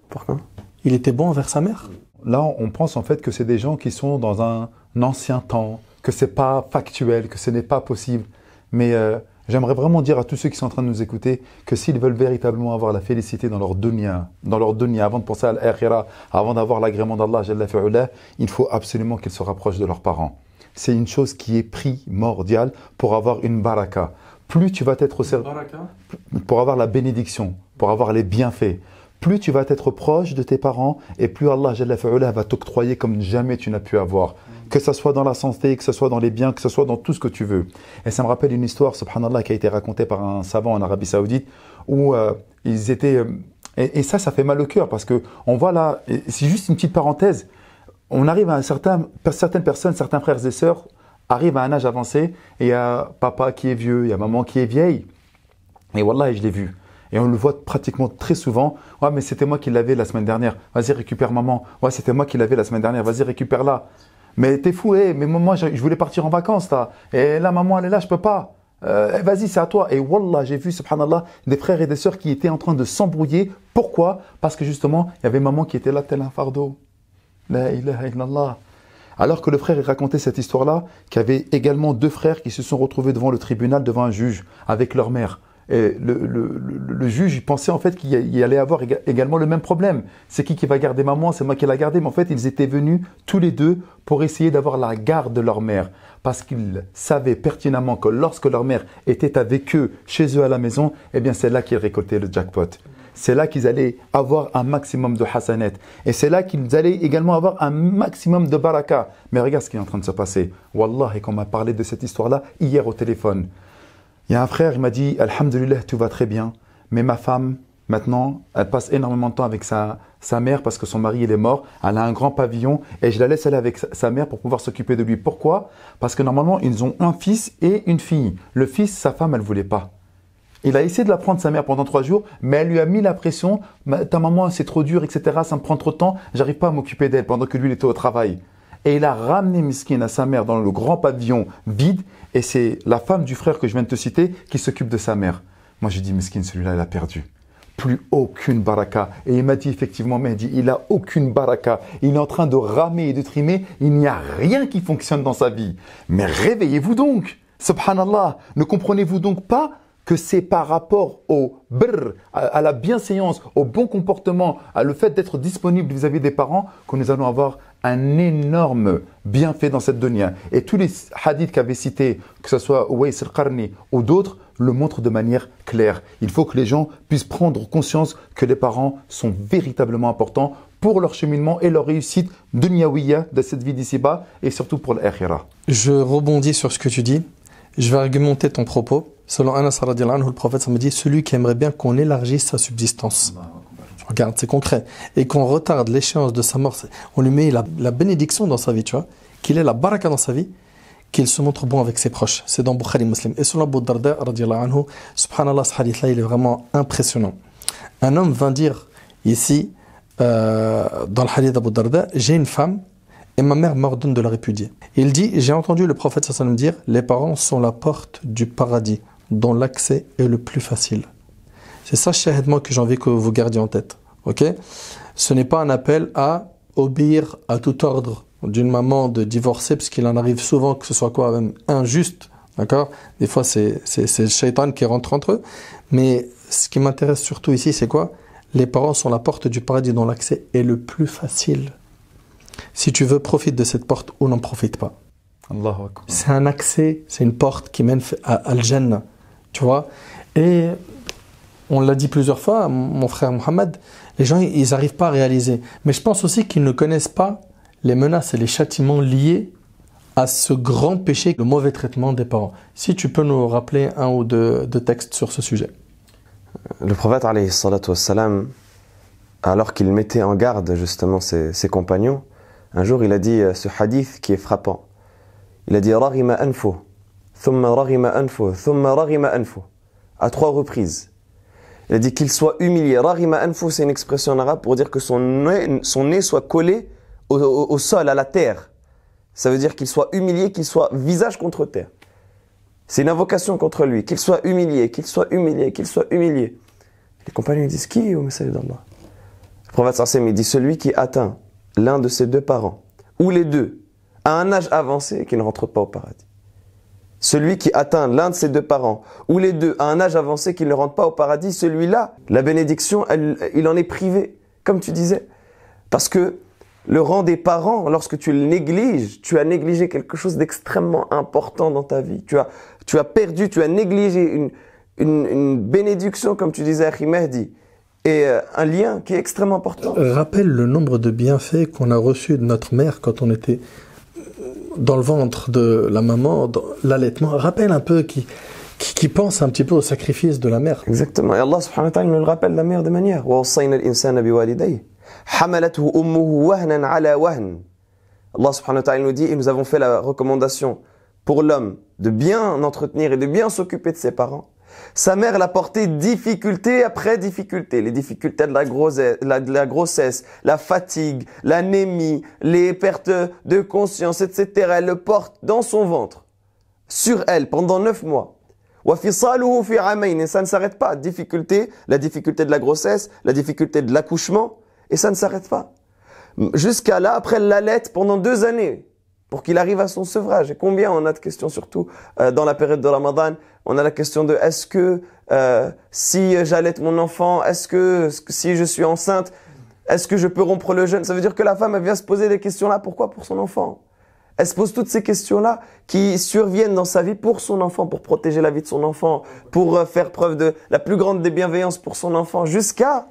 il était bon envers sa mère. Là, on pense en fait que c'est des gens qui sont dans un ancien temps, que c'est pas factuel, que ce n'est pas possible. Mais euh, j'aimerais vraiment dire à tous ceux qui sont en train de nous écouter que s'ils veulent véritablement avoir la félicité dans leur dunya, dans leur avant de penser à l'akhira, avant d'avoir l'agrément d'Allah, il faut absolument qu'ils se rapprochent de leurs parents c'est une chose qui est primordiale pour avoir une baraka. Plus tu vas t'être... au service, pour avoir la bénédiction, pour avoir les bienfaits, plus tu vas être proche de tes parents et plus Allah va t'octroyer comme jamais tu n'as pu avoir. Que ce soit dans la santé, que ce soit dans les biens, que ce soit dans tout ce que tu veux. Et ça me rappelle une histoire, subhanallah, qui a été racontée par un savant en Arabie Saoudite où euh, ils étaient. Euh, et, et, ça, ça fait mal au cœur parce que on voit là, c'est juste une petite parenthèse, on arrive à un certain, certaines personnes, certains frères et sœurs arrivent à un âge avancé et il y a papa qui est vieux, il y a maman qui est vieille. Et voilà, je l'ai vu. Et on le voit pratiquement très souvent. Ouais, mais c'était moi qui l'avais la semaine dernière. Vas-y, récupère maman. Ouais, c'était moi qui l'avais la semaine dernière. Vas-y, récupère là. Mais t'es fou, hé eh, mais moi, je voulais partir en vacances là. Et là, maman, elle est là, je peux pas. Euh, eh, vas-y, c'est à toi. Et wallah, j'ai vu, subhanallah, des frères et des sœurs qui étaient en train de s'embrouiller. Pourquoi Parce que justement, il y avait maman qui était là, tel un fardeau. Alors que le frère racontait cette histoire-là, qu'il y avait également deux frères qui se sont retrouvés devant le tribunal, devant un juge, avec leur mère. Et le, le, le, juge il pensait en fait qu'il y allait avoir également le même problème. C'est qui qui va garder maman C'est moi qui la gardé. Mais en fait, ils étaient venus tous les deux pour essayer d'avoir la garde de leur mère. Parce qu'ils savaient pertinemment que lorsque leur mère était avec eux, chez eux à la maison, eh bien c'est là qu'ils récoltaient le jackpot c'est là qu'ils allaient avoir un maximum de hasanet. Et c'est là qu'ils allaient également avoir un maximum de baraka. Mais regarde ce qui est en train de se passer. Wallah, et qu'on m'a parlé de cette histoire-là hier au téléphone. Il y a un frère, il m'a dit Alhamdulillah, tout va très bien. Mais ma femme, maintenant, elle passe énormément de temps avec sa, sa mère parce que son mari, est mort. Elle a un grand pavillon et je la laisse aller avec sa mère pour pouvoir s'occuper de lui. Pourquoi Parce que normalement, ils ont un fils et une fille. Le fils, sa femme, elle ne voulait pas. Il a essayé de la prendre sa mère pendant trois jours, mais elle lui a mis la pression. Ta maman, c'est trop dur, etc. Ça me prend trop de temps. J'arrive pas à m'occuper d'elle pendant que lui, il était au travail. Et il a ramené Miskin à sa mère dans le grand pavillon vide. Et c'est la femme du frère que je viens de te citer qui s'occupe de sa mère. Moi, j'ai dit, Miskin, celui-là, il a perdu. Plus aucune baraka. Et il m'a dit effectivement, mais dit, il a aucune baraka. Il est en train de ramer et de trimer. Il n'y a rien qui fonctionne dans sa vie. Mais réveillez-vous donc. Subhanallah. Ne comprenez-vous donc pas que c'est par rapport au brr, à, la bienséance, au bon comportement, à le fait d'être disponible vis-à-vis des parents que nous allons avoir un énorme bienfait dans cette dunya. Et tous les hadiths qu'avait cités, que ce soit ouais, al ou d'autres, le montrent de manière claire. Il faut que les gens puissent prendre conscience que les parents sont véritablement importants pour leur cheminement et leur réussite dunyawiya de cette vie d'ici-bas et surtout pour l'akhira. Je rebondis sur ce que tu dis. Je vais argumenter ton propos. Selon Anas anhu, le prophète me dit celui qui aimerait bien qu'on élargisse sa subsistance. Regarde, c'est concret. Et qu'on retarde l'échéance de sa mort, on lui met la, bénédiction dans sa vie, tu vois. Qu'il ait la baraka dans sa vie, qu'il se montre bon avec ses proches. C'est dans Bukhari Muslim. Et selon Abu Darda, anhu, subhanallah, ce hadith-là, il est vraiment impressionnant. Un homme vint dire ici, euh, dans le hadith d'Abu Darda, j'ai une femme et ma mère m'ordonne de la répudier. Il dit, j'ai entendu le prophète sallam dire, les parents sont la porte du paradis dont l'accès est le plus facile. C'est ça, cher moi, que j'ai envie que vous gardiez en tête. Ok Ce n'est pas un appel à obéir à tout ordre d'une maman de divorcer, parce qu'il en arrive souvent que ce soit quoi, même injuste. D'accord Des fois, c'est le shaitan qui rentre entre eux. Mais ce qui m'intéresse surtout ici, c'est quoi Les parents sont la porte du paradis dont l'accès est le plus facile. Si tu veux, profite de cette porte ou n'en profite pas. C'est un accès, c'est une porte qui mène à Al-Jannah. Tu vois Et on l'a dit plusieurs fois, mon frère Mohamed, les gens, ils n'arrivent pas à réaliser. Mais je pense aussi qu'ils ne connaissent pas les menaces et les châtiments liés à ce grand péché, le mauvais traitement des parents. Si tu peux nous rappeler un ou deux, textes sur ce sujet. Le prophète, alors qu'il mettait en garde justement ses, compagnons, un jour il a dit euh, ce hadith qui est frappant. Il a dit « Rahima anfo » à trois reprises. Il a dit qu'il soit humilié. Rahima anfu, c'est une expression arabe pour dire que son nez, son nez soit collé au, sol, à la terre. Ça veut dire qu'il soit humilié, qu'il soit visage contre terre. C'est une invocation contre lui, qu'il soit humilié, qu'il soit humilié, qu'il soit humilié. Les compagnons disent Qui est au message d'Allah Le prophète dit Celui qui atteint l'un de ses deux parents, ou les deux, à un âge avancé et qui ne rentre pas au paradis. Celui qui atteint l'un de ses deux parents, ou les deux, à un âge avancé qui ne rentre pas au paradis, celui-là, la bénédiction, il en est privé, comme tu disais. Parce que le rang des parents, lorsque tu le négliges, tu as négligé quelque chose d'extrêmement important dans ta vie. Tu as, tu as perdu, tu as négligé une, bénédiction, comme tu disais à et euh, un lien qui est extrêmement important. Rappelle le nombre de bienfaits qu'on a reçus de notre mère quand on était dans le ventre de la maman, l'allaitement, rappelle un peu qui, qui, qui, pense un petit peu au sacrifice de la mère. Exactement. Et Allah subhanahu wa ta'ala nous le rappelle de la meilleure des manières. Allah subhanahu wa ta'ala nous dit, et nous avons fait la recommandation pour l'homme de bien entretenir et de bien s'occuper de ses parents. Sa mère l'a porté difficulté après difficulté. Les difficultés de la, grossesse, la, fatigue, l'anémie, les pertes de conscience, etc. Elle le porte dans son ventre, sur elle, pendant neuf mois. Et ça ne s'arrête pas. Difficulté, la difficulté de la grossesse, la difficulté de l'accouchement, et ça ne s'arrête pas. Jusqu'à là, après elle pendant deux années pour qu'il arrive à son sevrage. Et combien on a de questions, surtout euh, dans la période de Ramadan On a la question de est-ce que euh, si j'allaite mon enfant, est-ce que si je suis enceinte, est-ce que je peux rompre le jeûne Ça veut dire que la femme, elle vient se poser des questions-là. Pourquoi Pour son enfant. Elle se pose toutes ces questions-là qui surviennent dans sa vie pour son enfant, pour protéger la vie de son enfant, pour euh, faire preuve de la plus grande des bienveillances pour son enfant, jusqu'à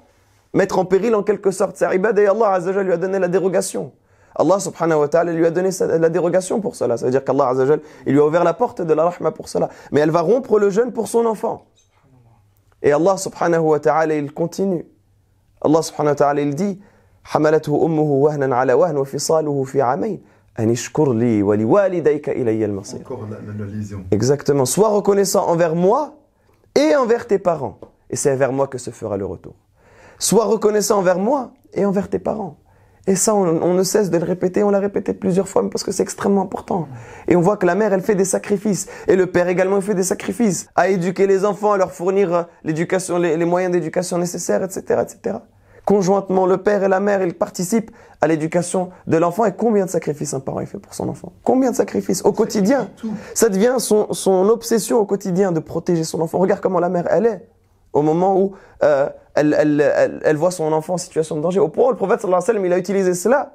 mettre en péril en quelque sorte sa ibad. Et Allah Azzajal lui a donné la dérogation. Allah subhanahu wa ta'ala lui a donné la dérogation pour cela. cest à dire qu'Allah il lui a ouvert la porte de la rahma pour cela. Mais elle va rompre le jeûne pour son enfant. Et Allah subhanahu wa ta'ala, il continue. Allah subhanahu wa ta'ala, il dit Exactement. Sois reconnaissant envers moi et envers tes parents. Et c'est vers moi que se fera le retour. Sois reconnaissant envers moi et envers tes parents. Et ça, on, ne cesse de le répéter, on l'a répété plusieurs fois parce que c'est extrêmement important. Et on voit que la mère, elle fait des sacrifices. Et le père également fait des sacrifices. À éduquer les enfants, à leur fournir euh, l'éducation, les, moyens d'éducation nécessaires, etc., etc. Conjointement, le père et la mère, ils participent à l'éducation de l'enfant. Et combien de sacrifices un parent fait pour son enfant Combien de sacrifices au quotidien Ça devient son, obsession au quotidien de protéger son enfant. Regarde comment la mère, elle est au moment où euh, elle, voit son enfant en situation de danger. Au point où le prophète sallallahu alayhi wa sallam, il a utilisé cela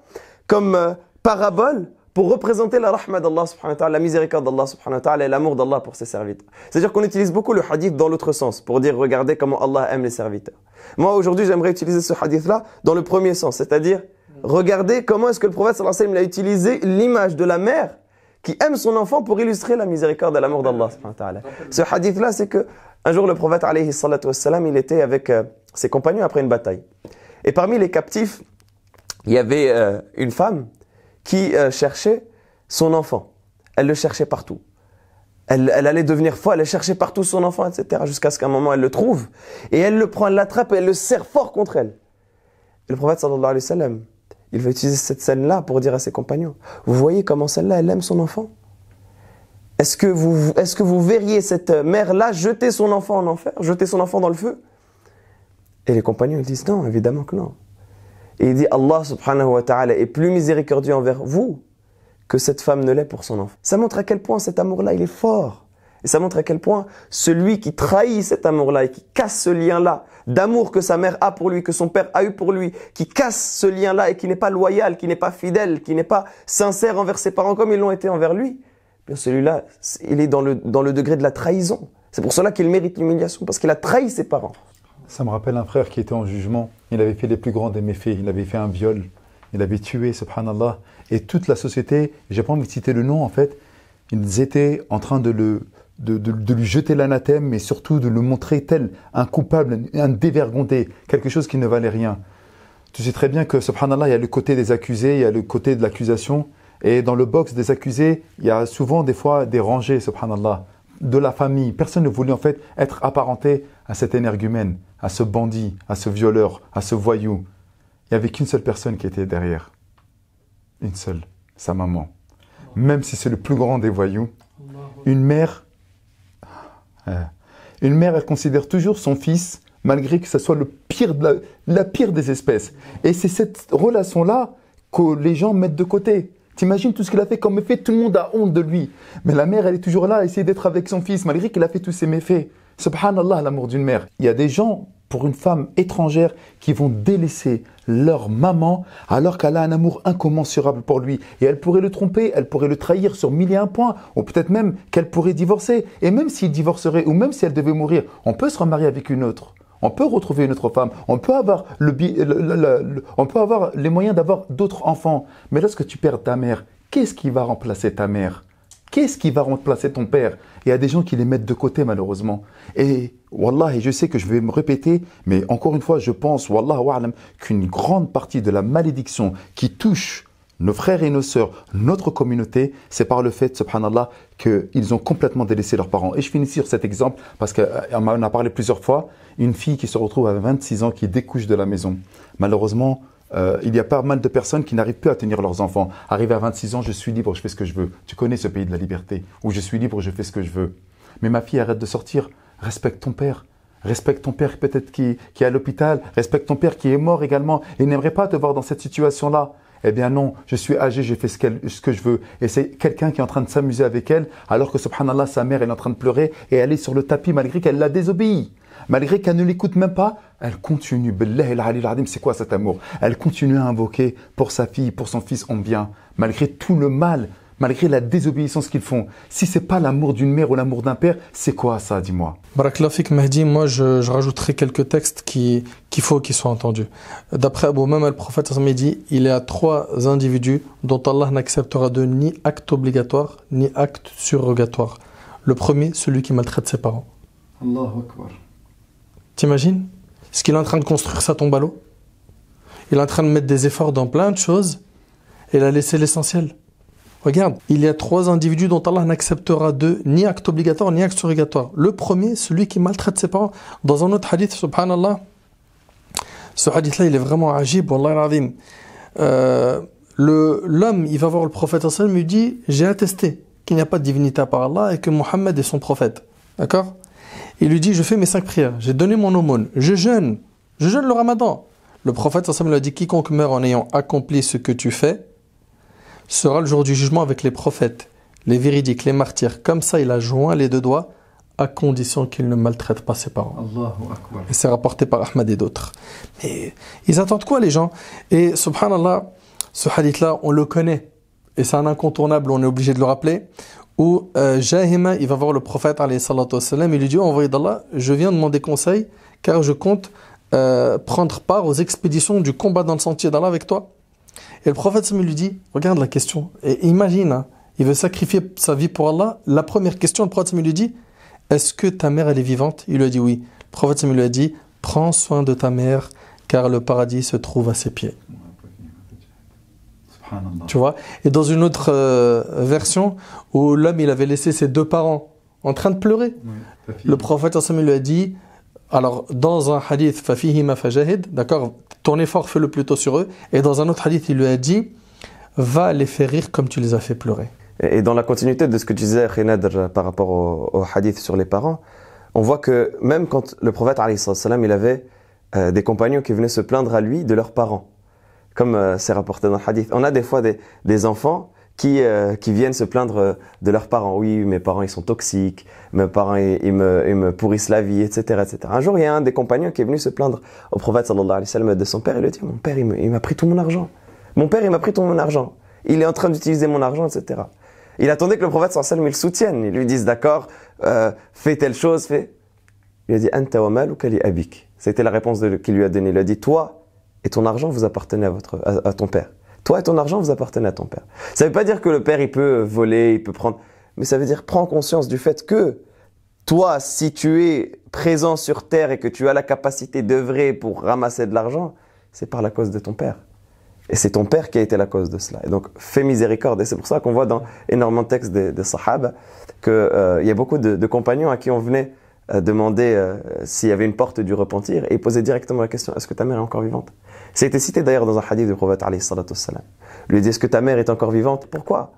comme euh, parabole pour représenter la rahma d'Allah subhanahu wa ta'ala, la miséricorde d'Allah subhanahu wa ta'ala et l'amour d'Allah pour ses serviteurs. C'est-à-dire qu'on utilise beaucoup le hadith dans l'autre sens pour dire regardez comment Allah aime les serviteurs. Moi aujourd'hui j'aimerais utiliser ce hadith-là dans le premier sens, c'est-à-dire regardez comment est-ce que le prophète sallallahu alayhi wa sallam a utilisé l'image de la mère qui aime son enfant pour illustrer la miséricorde et l'amour d'Allah subhanahu wa ta'ala. Ce hadith-là c'est que un jour le prophète il était avec... Euh, ses compagnons après une bataille. Et parmi les captifs, il y avait euh, une femme qui euh, cherchait son enfant. Elle le cherchait partout. Elle, allait devenir folle, elle cherchait partout son enfant, etc. Jusqu'à ce qu'un moment, elle le trouve. Et elle le prend, elle l'attrape et elle le serre fort contre elle. Et le prophète sallallahu alayhi wa sallam, il veut utiliser cette scène-là pour dire à ses compagnons, vous voyez comment celle-là, elle aime son enfant Est-ce que est-ce que vous verriez cette mère-là jeter son enfant en enfer, jeter son enfant dans le feu et les compagnons disent non, évidemment que non. Et il dit Allah subhanahu wa ta'ala est plus miséricordieux envers vous que cette femme ne l'est pour son enfant. Ça montre à quel point cet amour-là, il est fort. Et ça montre à quel point celui qui trahit cet amour-là et qui casse ce lien-là, d'amour que sa mère a pour lui, que son père a eu pour lui, qui casse ce lien-là et qui n'est pas loyal, qui n'est pas fidèle, qui n'est pas sincère envers ses parents comme ils l'ont été envers lui, eh bien celui-là, il est dans le, dans le degré de la trahison. C'est pour cela qu'il mérite l'humiliation, parce qu'il a trahi ses parents. Ça me rappelle un frère qui était en jugement. Il avait fait les plus grands des méfaits. Il avait fait un viol. Il avait tué, subhanallah. Et toute la société, j'ai pas envie de citer le nom en fait, ils étaient en train de de, lui jeter l'anathème, mais surtout de le montrer tel un coupable, un dévergondé, quelque chose qui ne valait rien. Tu sais très bien que, subhanallah, il y a le côté des accusés, il y a le côté de l'accusation, et dans le box des accusés, il y a souvent des fois des rangées, subhanallah de la famille. Personne ne voulait en fait être apparenté à cet énergumène, à ce bandit, à ce violeur, à ce voyou. Il n'y avait qu'une seule personne qui était derrière. Une seule, sa maman. Même si c'est le plus grand des voyous, une mère, euh, une mère, elle considère toujours son fils, malgré que ce soit le pire de la pire des espèces. Et c'est cette relation-là que les gens mettent de côté. T'imagines tout ce qu'il a fait comme méfait, tout le monde a honte de lui. Mais la mère, elle est toujours là à essayer d'être avec son fils, malgré qu'il a fait tous ses méfaits. Subhanallah, l'amour d'une mère. Il y a des gens, pour une femme étrangère, qui vont délaisser leur maman alors qu'elle a un amour incommensurable pour lui. Et elle pourrait le tromper, elle pourrait le trahir sur mille et un points, ou peut-être même qu'elle pourrait divorcer. Et même s'il divorcerait, ou même si elle devait mourir, on peut se remarier avec une autre on peut retrouver une autre femme, on peut avoir, le, on peut avoir les moyens d'avoir d'autres enfants. Mais lorsque tu perds ta mère, qu'est-ce qui va remplacer ta mère Qu'est-ce qui va remplacer ton père Il y a des gens qui les mettent de côté malheureusement. Et Wallah, et je sais que je vais me répéter, mais encore une fois, je pense, Wallah wa'alam, qu'une grande partie de la malédiction qui touche nos frères et nos sœurs, notre communauté, c'est par le fait, subhanallah, qu'ils ont complètement délaissé leurs parents. Et je finis sur cet exemple parce qu'on euh, en a parlé plusieurs fois. Une fille qui se retrouve à 26 ans qui découche de la maison. Malheureusement, euh, il y a pas mal de personnes qui n'arrivent plus à tenir leurs enfants. Arrivé à 26 ans, je suis libre, je fais ce que je veux. Tu connais ce pays de la liberté où je suis libre, je fais ce que je veux. Mais ma fille, arrête de sortir. Respecte ton père. Respecte ton père peut-être qui, qui est à l'hôpital. Respecte ton père qui est mort également Il n'aimerait pas te voir dans cette situation-là. Eh bien non, je suis âgé, j'ai fait ce, que je veux. Et c'est quelqu'un qui est en train de s'amuser avec elle, alors que subhanallah, sa mère, est en train de pleurer et elle est sur le tapis malgré qu'elle la désobéi, Malgré qu'elle ne l'écoute même pas, elle continue. C'est quoi cet amour Elle continue à invoquer pour sa fille, pour son fils on vient, malgré tout le mal malgré la désobéissance qu'ils font. Si c'est pas l'amour d'une mère ou l'amour d'un père, c'est quoi ça, dis-moi Baraklafik Mahdi, moi je, rajouterai quelques textes qui qu'il faut qu'ils soient entendus. D'après Abu Mamal, le prophète dit il y a trois individus dont Allah n'acceptera de ni acte obligatoire ni acte surrogatoire. Le premier, celui qui maltraite ses parents. Allahu Akbar. T'imagines Est-ce qu'il est en train de construire ça tombe à l'eau Il est en train de mettre des efforts dans plein de choses et il a laissé l'essentiel. Regarde, il y a trois individus dont Allah n'acceptera deux, ni acte obligatoire, ni acte surrogatoire. Le premier, celui qui maltraite ses parents. Dans un autre hadith, subhanallah, ce hadith-là, il est vraiment agib, pour euh, le L'homme, il va voir le prophète, il lui dit, j'ai attesté qu'il n'y a pas de divinité à part Allah et que Mohammed est son prophète. D'accord Il lui dit, je fais mes cinq prières, j'ai donné mon aumône, je jeûne, je jeûne le ramadan. Le prophète, il lui a dit, quiconque meurt en ayant accompli ce que tu fais, sera le jour du jugement avec les prophètes, les véridiques, les martyrs. Comme ça, il a joint les deux doigts, à condition qu'il ne maltraite pas ses parents. Et c'est rapporté par Ahmad et d'autres. Mais ils attendent quoi, les gens Et subhanallah, ce hadith-là, on le connaît. Et c'est un incontournable, on est obligé de le rappeler. Où euh, Jahima, il va voir le prophète, il lui dit Envoyé d'Allah, je viens demander conseil, car je compte euh, prendre part aux expéditions du combat dans le sentier d'Allah avec toi. Et le prophète lui dit, regarde la question, et imagine, hein, il veut sacrifier sa vie pour Allah. La première question, le prophète lui dit, est-ce que ta mère elle est vivante Il lui a dit oui. Le prophète lui a dit, prends soin de ta mère, car le paradis se trouve à ses pieds. Tu vois Et dans une autre euh, version, où l'homme il avait laissé ses deux parents en train de pleurer, le prophète lui a dit, alors dans un hadith, Fafihima fajahid » d'accord ton effort fait le plutôt sur eux. Et dans un autre hadith, il lui a dit, va les faire rire comme tu les as fait pleurer. Et dans la continuité de ce que tu disais, Khinadr, par rapport au, hadith sur les parents, on voit que même quand le prophète, il avait euh, des compagnons qui venaient se plaindre à lui de leurs parents, comme euh, c'est rapporté dans le hadith. On a des fois des enfants qui, euh, qui viennent se plaindre euh, de leurs parents. Oui, mes parents, ils sont toxiques, mes parents, ils, me, ils me pourrissent la vie, etc., etc. Un jour, il y a un des compagnons qui est venu se plaindre au prophète sallallahu alayhi wa sallam de son père. Il lui dit, mon père, il m'a pris tout mon argent. Mon père, il m'a pris tout mon argent. Il est en train d'utiliser mon argent, etc. Il attendait que le prophète sallallahu alayhi wa sallam, il soutienne. Il lui dise, d'accord, euh, fais telle chose, fais... Il a dit, anta wa maluka abik. C'était la réponse qu'il lui a donnée. Il a dit, toi et ton argent, vous appartenez à, votre, à ton père. Toi et ton argent, vous appartenez à ton père. Ça ne veut pas dire que le père, il peut voler, il peut prendre. Mais ça veut dire, prends conscience du fait que toi, si tu es présent sur terre et que tu as la capacité d'œuvrer pour ramasser de l'argent, c'est par la cause de ton père. Et c'est ton père qui a été la cause de cela. Et donc, fais miséricorde. Et c'est pour ça qu'on voit dans énormément de textes des, des qu'il euh, y a beaucoup de, compagnons à qui on venait euh, demander euh, s'il y avait une porte du repentir et poser directement la question est-ce que ta mère est encore vivante Ça été cité d'ailleurs dans un hadith du prophète salam. Lui dit est-ce que ta mère est encore vivante Pourquoi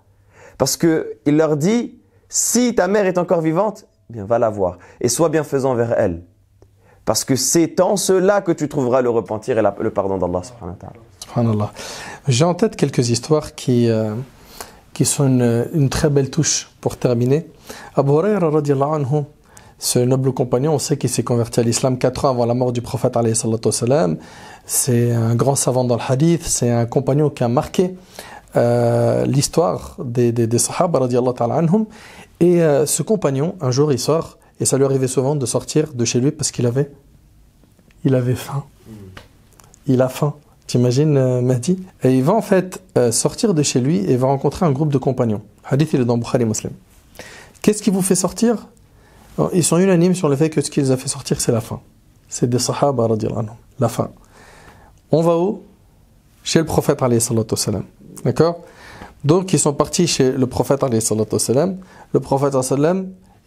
Parce que il leur dit si ta mère est encore vivante, eh bien va la voir et sois bienfaisant vers elle. Parce que c'est en cela que tu trouveras le repentir et le pardon d'Allah J'ai en tête quelques histoires qui euh, qui sont une, très belle touche pour terminer. Abu Huraira anhu ce noble compagnon, on sait qu'il s'est converti à l'islam 4 ans avant la mort du prophète. C'est un grand savant dans le hadith, c'est un compagnon qui a marqué euh, l'histoire des, des, Sahaba. Et euh, ce compagnon, un jour, il sort, et ça lui arrivait souvent de sortir de chez lui parce qu'il avait, il avait faim. Hmm. Il a faim. T'imagines, euh, Mahdi Et il va en fait sortir de chez lui et va rencontrer un groupe de compagnons. Hadith, il est dans Bukhari Muslim. Qu'est-ce qui vous fait sortir ils sont unanimes sur le fait que ce qu'ils ont fait sortir, c'est la fin. C'est des sahaba, la fin. On va où Chez le prophète, alayhi salam. D'accord Donc, ils sont partis chez le prophète, salam. Le prophète,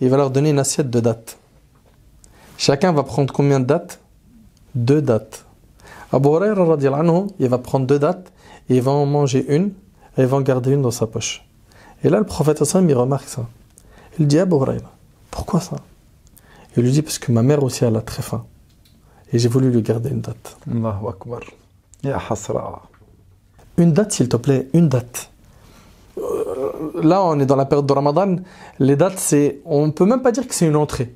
il va leur donner une assiette de dates. Chacun va prendre combien de dates Deux dates. Abu Huraira, il va prendre deux dates, et il va en manger une, et il va en garder une dans sa poche. Et là, le prophète, alayhi il remarque ça. Il dit, Abu Huraira, pourquoi ça Je lui dis Parce que ma mère aussi, elle a très faim. Et j'ai voulu lui garder une date. Allahu Akbar. Ya Une date, s'il te plaît, une date. Euh, là, on est dans la période de Ramadan. Les dates, c'est, on ne peut même pas dire que c'est une entrée.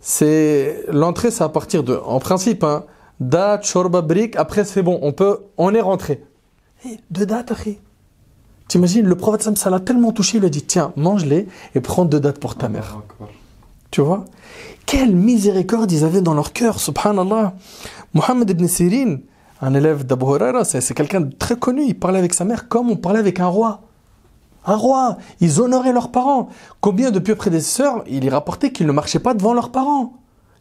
C'est l'entrée, c'est à partir de, en principe, hein, date, shorba, Après, c'est bon, on peut, on est rentré. Eh, deux dates, T'imagines, le prophète ça a tellement touché, il a dit Tiens, mange-les et prends deux dates pour ta mère. Tu vois Quelle miséricorde ils avaient dans leur cœur, subhanallah. Mohamed ibn Sirin, un élève d'Abu Huraira, c'est quelqu'un de très connu. Il parlait avec sa mère comme on parlait avec un roi. Un roi Ils honoraient leurs parents. Combien de pieux prédécesseurs, il y rapportait qu'ils ne marchaient pas devant leurs parents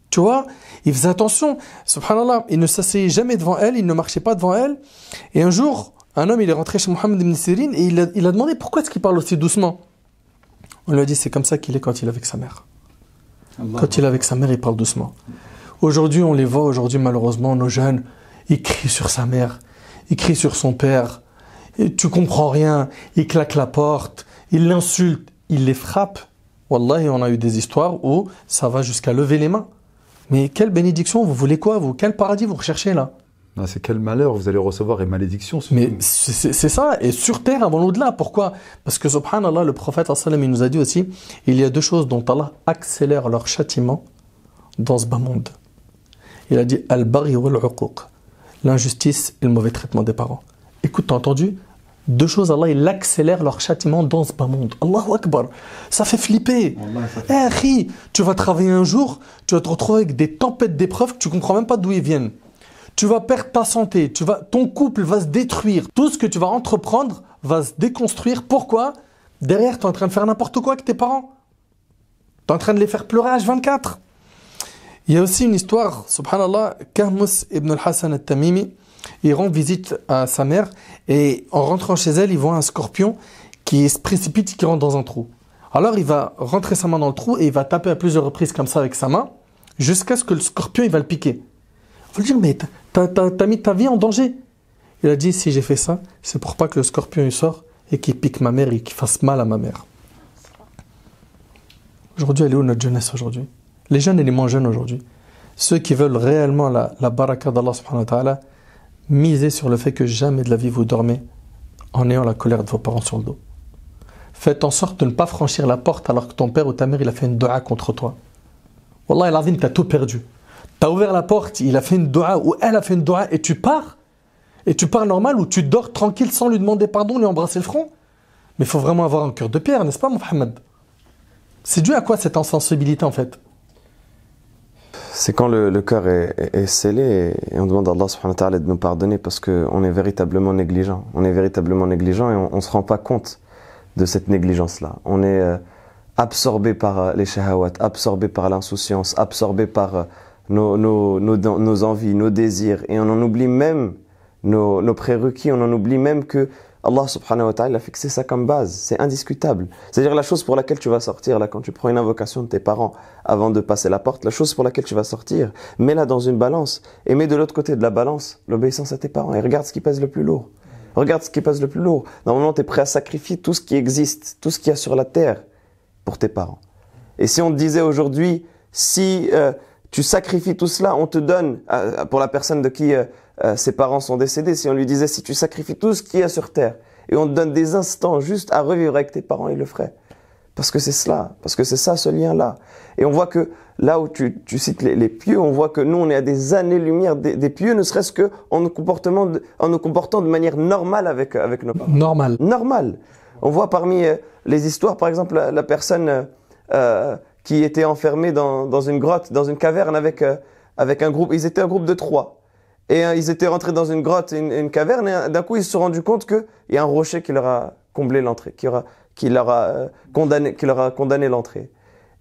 tu vois, ils faisaient attention. Subhanallah, ils ne s'asseyaient jamais devant elle, ils ne marchaient pas devant elle. Et un jour, un homme, il est rentré chez Mohamed ibn Sirin et il a, demandé pourquoi est-ce qu'il parle aussi doucement. On lui a dit c'est comme ça qu'il est quand il est avec sa mère. quand il est avec sa mère, il parle doucement. Aujourd'hui, on les voit, aujourd'hui, malheureusement, nos jeunes, ils crient sur sa mère, ils crient sur son père, et tu comprends rien, ils claquent la porte, ils l'insultent, ils les frappent. Et on a eu des histoires où ça va jusqu'à lever les mains. Mais quelle bénédiction, vous voulez quoi, vous Quel paradis vous recherchez là ah, c'est quel malheur vous allez recevoir et malédiction. Mais c'est ça, et sur terre avant l'au-delà. Pourquoi Parce que subhanallah, le prophète il nous a dit aussi, il y a deux choses dont Allah accélère leur châtiment dans ce bas monde. Il a dit al l'injustice et le mauvais traitement des parents. Écoute, t'as entendu deux choses, Allah, il accélère leur châtiment dans ce bas monde. Allahu Akbar. Ça fait flipper. Eh, tu vas travailler un jour, tu vas te retrouver avec des tempêtes d'épreuves que tu comprends même pas d'où ils viennent tu vas perdre ta santé, tu vas, ton couple va se détruire. Tout ce que tu vas entreprendre va se déconstruire. Pourquoi Derrière, tu es en train de faire n'importe quoi avec tes parents. Tu es en train de les faire pleurer à 24 Il y a aussi une histoire, subhanallah, Kahmus ibn al-Hassan al-Tamimi, il rend visite à sa mère et en rentrant chez elle, il voit un scorpion qui se précipite, qui rentre dans un trou. Alors il va rentrer sa main dans le trou et il va taper à plusieurs reprises comme ça avec sa main jusqu'à ce que le scorpion il va le piquer. On va lui dire, mais t'as, mis ta vie en danger. Il a dit, si j'ai fait ça, c'est pour pas que le scorpion y sort et qu'il pique ma mère et qu'il fasse mal à ma mère. Aujourd'hui, elle est où notre jeunesse aujourd'hui Les jeunes et les moins jeunes aujourd'hui. Ceux qui veulent réellement la, la baraka d'Allah misez sur le fait que jamais de la vie vous dormez en ayant la colère de vos parents sur le dos. Faites en sorte de ne pas franchir la porte alors que ton père ou ta mère il a fait une dua contre toi. Wallah, il a t'as tout perdu. T'as ouvert la porte, il a fait une doua ou elle a fait une doua et tu pars Et tu pars normal ou tu dors tranquille sans lui demander pardon, lui embrasser le front Mais il faut vraiment avoir un cœur de pierre, n'est-ce pas, Mohamed C'est dû à quoi cette insensibilité en fait c'est quand le, cœur est, scellé et, on demande à Allah subhanahu wa ta'ala de nous pardonner parce qu'on est véritablement négligent. On est véritablement négligent et on ne se rend pas compte de cette négligence-là. On est euh, absorbé par euh, les shahawat, absorbé par l'insouciance, absorbé par euh, nos, nos, nos, envies, nos désirs, et on en oublie même nos, nos prérequis, on en oublie même que Allah subhanahu wa ta'ala a fixé ça comme base, c'est indiscutable. C'est-à-dire la chose pour laquelle tu vas sortir, là, quand tu prends une invocation de tes parents avant de passer la porte, la chose pour laquelle tu vas sortir, mets-la dans une balance et mets de l'autre côté de la balance l'obéissance à tes parents et regarde ce qui pèse le plus lourd. Regarde ce qui pèse le plus lourd. Normalement, tu es prêt à sacrifier tout ce qui existe, tout ce qu'il y a sur la terre pour tes parents. Et si on te disait aujourd'hui, si... Euh, tu sacrifies tout cela, on te donne, euh, pour la personne de qui euh, euh, ses parents sont décédés, si on lui disait, si tu sacrifies tout ce qu'il y a sur Terre, et on te donne des instants juste à revivre avec tes parents, il le ferait. Parce que c'est cela, parce que c'est ça ce lien-là. Et on voit que là où tu, cites les, pieux, on voit que nous, on est à des années-lumière des, pieux, ne serait-ce que en nous, comportement en nous comportant de manière normale avec, avec nos parents. Normal. Normal. On voit parmi les histoires, par exemple, la, personne... Euh, qui étaient enfermés dans, dans une grotte, dans une caverne avec, euh, avec un groupe. Ils étaient un groupe de trois. Et euh, ils étaient rentrés dans une grotte, une, une caverne, et euh, d'un coup ils se sont rendus compte qu'il y a un rocher qui leur a comblé l'entrée, qui, aura, qui, leur a, condamné, qui leur a condamné l'entrée.